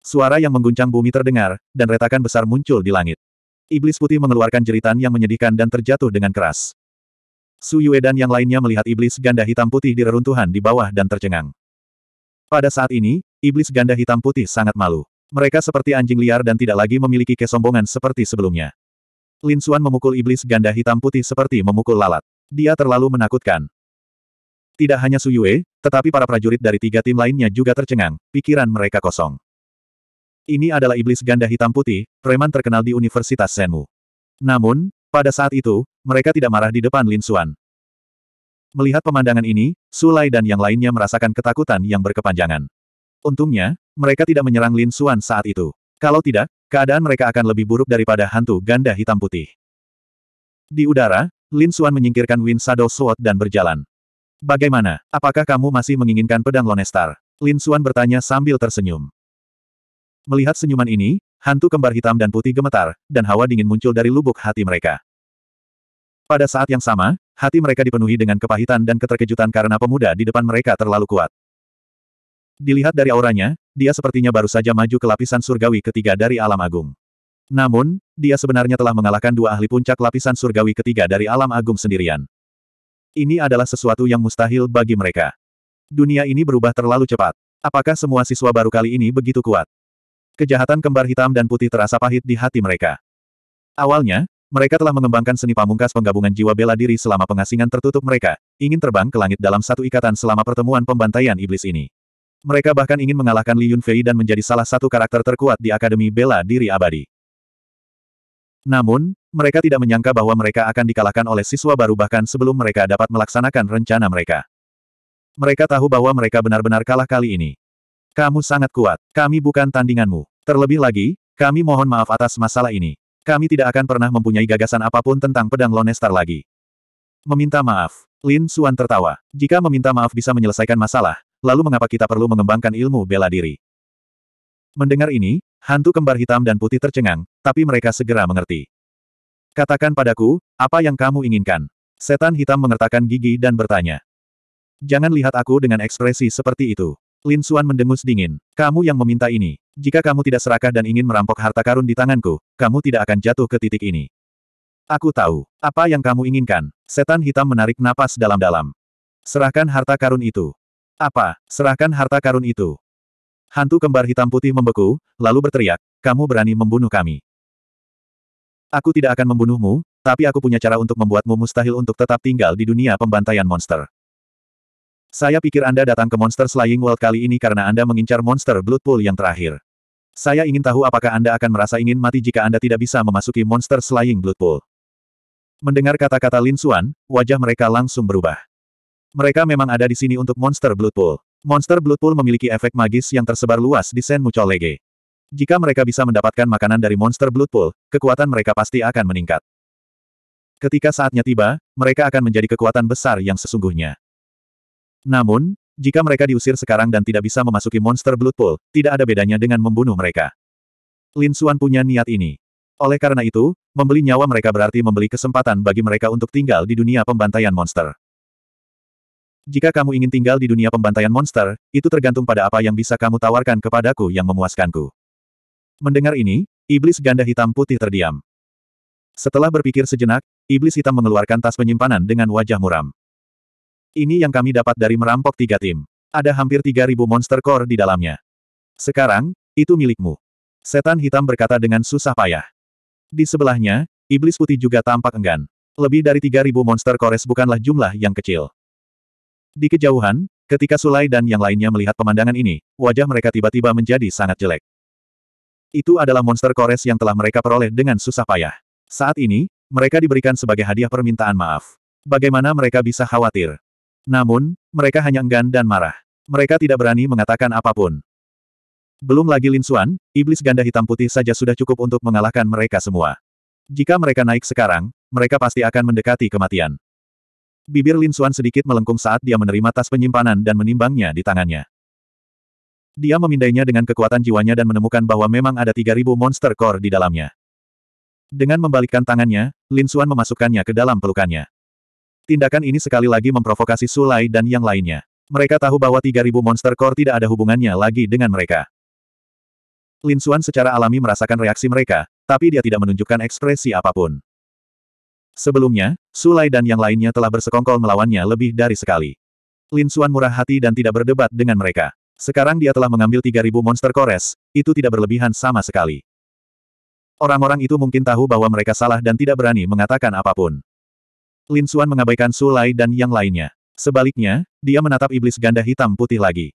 Suara yang mengguncang bumi terdengar, dan retakan besar muncul di langit. Iblis putih mengeluarkan jeritan yang menyedihkan dan terjatuh dengan keras. Su Yue dan yang lainnya melihat iblis ganda hitam putih di reruntuhan di bawah dan tercengang. Pada saat ini, iblis ganda hitam putih sangat malu. Mereka seperti anjing liar dan tidak lagi memiliki kesombongan seperti sebelumnya. Lin Xuan memukul iblis ganda hitam putih seperti memukul lalat. Dia terlalu menakutkan. Tidak hanya Su Yue, tetapi para prajurit dari tiga tim lainnya juga tercengang, pikiran mereka kosong. Ini adalah iblis ganda hitam putih, preman terkenal di Universitas Senmu. Namun, pada saat itu, mereka tidak marah di depan Lin Xuan. Melihat pemandangan ini, Sulai dan yang lainnya merasakan ketakutan yang berkepanjangan. Untungnya, mereka tidak menyerang Lin Xuan saat itu. Kalau tidak, keadaan mereka akan lebih buruk daripada hantu ganda hitam putih. Di udara, Lin Xuan menyingkirkan Win Shadow Sword dan berjalan. Bagaimana, apakah kamu masih menginginkan pedang Lonestar? Lin Xuan bertanya sambil tersenyum. Melihat senyuman ini, hantu kembar hitam dan putih gemetar, dan hawa dingin muncul dari lubuk hati mereka. Pada saat yang sama, hati mereka dipenuhi dengan kepahitan dan keterkejutan karena pemuda di depan mereka terlalu kuat. Dilihat dari auranya, dia sepertinya baru saja maju ke lapisan surgawi ketiga dari alam agung. Namun, dia sebenarnya telah mengalahkan dua ahli puncak lapisan surgawi ketiga dari alam agung sendirian. Ini adalah sesuatu yang mustahil bagi mereka. Dunia ini berubah terlalu cepat. Apakah semua siswa baru kali ini begitu kuat? Kejahatan kembar hitam dan putih terasa pahit di hati mereka. Awalnya, mereka telah mengembangkan seni pamungkas penggabungan jiwa bela diri selama pengasingan tertutup mereka, ingin terbang ke langit dalam satu ikatan selama pertemuan pembantaian iblis ini. Mereka bahkan ingin mengalahkan Li Yunfei dan menjadi salah satu karakter terkuat di Akademi Bela Diri Abadi. Namun, mereka tidak menyangka bahwa mereka akan dikalahkan oleh siswa baru bahkan sebelum mereka dapat melaksanakan rencana mereka. Mereka tahu bahwa mereka benar-benar kalah kali ini. Kamu sangat kuat. Kami bukan tandinganmu. Terlebih lagi, kami mohon maaf atas masalah ini. Kami tidak akan pernah mempunyai gagasan apapun tentang pedang Lonestar lagi. Meminta maaf. Lin Suan tertawa. Jika meminta maaf bisa menyelesaikan masalah, lalu mengapa kita perlu mengembangkan ilmu bela diri? Mendengar ini, hantu kembar hitam dan putih tercengang, tapi mereka segera mengerti. Katakan padaku, apa yang kamu inginkan? Setan hitam mengertakkan gigi dan bertanya. Jangan lihat aku dengan ekspresi seperti itu. Lin Suan mendengus dingin. Kamu yang meminta ini. Jika kamu tidak serakah dan ingin merampok harta karun di tanganku, kamu tidak akan jatuh ke titik ini. Aku tahu. Apa yang kamu inginkan? Setan hitam menarik napas dalam-dalam. Serahkan harta karun itu. Apa? Serahkan harta karun itu. Hantu kembar hitam putih membeku, lalu berteriak, kamu berani membunuh kami. Aku tidak akan membunuhmu, tapi aku punya cara untuk membuatmu mustahil untuk tetap tinggal di dunia pembantaian monster. Saya pikir Anda datang ke Monster Slaying World kali ini karena Anda mengincar Monster Blood Pool yang terakhir. Saya ingin tahu apakah Anda akan merasa ingin mati jika Anda tidak bisa memasuki Monster Slaying Blood Pool. Mendengar kata-kata Lin Xuan, wajah mereka langsung berubah. Mereka memang ada di sini untuk Monster Blood Pool. Monster Blood Pool memiliki efek magis yang tersebar luas di Sen Mucho Lege. Jika mereka bisa mendapatkan makanan dari Monster Blood Pool, kekuatan mereka pasti akan meningkat. Ketika saatnya tiba, mereka akan menjadi kekuatan besar yang sesungguhnya. Namun, jika mereka diusir sekarang dan tidak bisa memasuki monster Blood Pool, tidak ada bedanya dengan membunuh mereka. Lin Xuan punya niat ini. Oleh karena itu, membeli nyawa mereka berarti membeli kesempatan bagi mereka untuk tinggal di dunia pembantaian monster. Jika kamu ingin tinggal di dunia pembantaian monster, itu tergantung pada apa yang bisa kamu tawarkan kepadaku yang memuaskanku. Mendengar ini, iblis ganda hitam putih terdiam. Setelah berpikir sejenak, iblis hitam mengeluarkan tas penyimpanan dengan wajah muram. Ini yang kami dapat dari merampok tiga tim. Ada hampir 3.000 monster core di dalamnya. Sekarang, itu milikmu. Setan hitam berkata dengan susah payah. Di sebelahnya, iblis putih juga tampak enggan. Lebih dari 3.000 monster kores bukanlah jumlah yang kecil. Di kejauhan, ketika Sulai dan yang lainnya melihat pemandangan ini, wajah mereka tiba-tiba menjadi sangat jelek. Itu adalah monster kores yang telah mereka peroleh dengan susah payah. Saat ini, mereka diberikan sebagai hadiah permintaan maaf. Bagaimana mereka bisa khawatir? Namun, mereka hanya enggan dan marah. Mereka tidak berani mengatakan apapun. Belum lagi Lin Xuan, iblis ganda hitam putih saja sudah cukup untuk mengalahkan mereka semua. Jika mereka naik sekarang, mereka pasti akan mendekati kematian. Bibir Lin Xuan sedikit melengkung saat dia menerima tas penyimpanan dan menimbangnya di tangannya. Dia memindainya dengan kekuatan jiwanya dan menemukan bahwa memang ada 3000 monster core di dalamnya. Dengan membalikkan tangannya, Lin Xuan memasukkannya ke dalam pelukannya. Tindakan ini sekali lagi memprovokasi Sulai dan yang lainnya. Mereka tahu bahwa 3000 monster core tidak ada hubungannya lagi dengan mereka. Lin Xuan secara alami merasakan reaksi mereka, tapi dia tidak menunjukkan ekspresi apapun. Sebelumnya, Sulai dan yang lainnya telah bersekongkol melawannya lebih dari sekali. Lin Xuan murah hati dan tidak berdebat dengan mereka. Sekarang dia telah mengambil 3000 monster kores, itu tidak berlebihan sama sekali. Orang-orang itu mungkin tahu bahwa mereka salah dan tidak berani mengatakan apapun. Lin Xuan mengabaikan Sulai dan yang lainnya. Sebaliknya, dia menatap iblis ganda hitam putih lagi.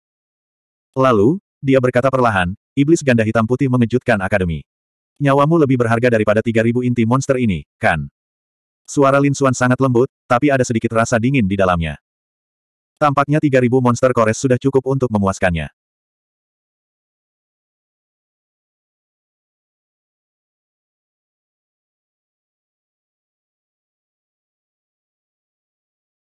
Lalu, dia berkata perlahan, iblis ganda hitam putih mengejutkan akademi. Nyawamu lebih berharga daripada 3000 inti monster ini, kan? Suara Lin Xuan sangat lembut, tapi ada sedikit rasa dingin di dalamnya. Tampaknya 3000 monster kores sudah cukup untuk memuaskannya.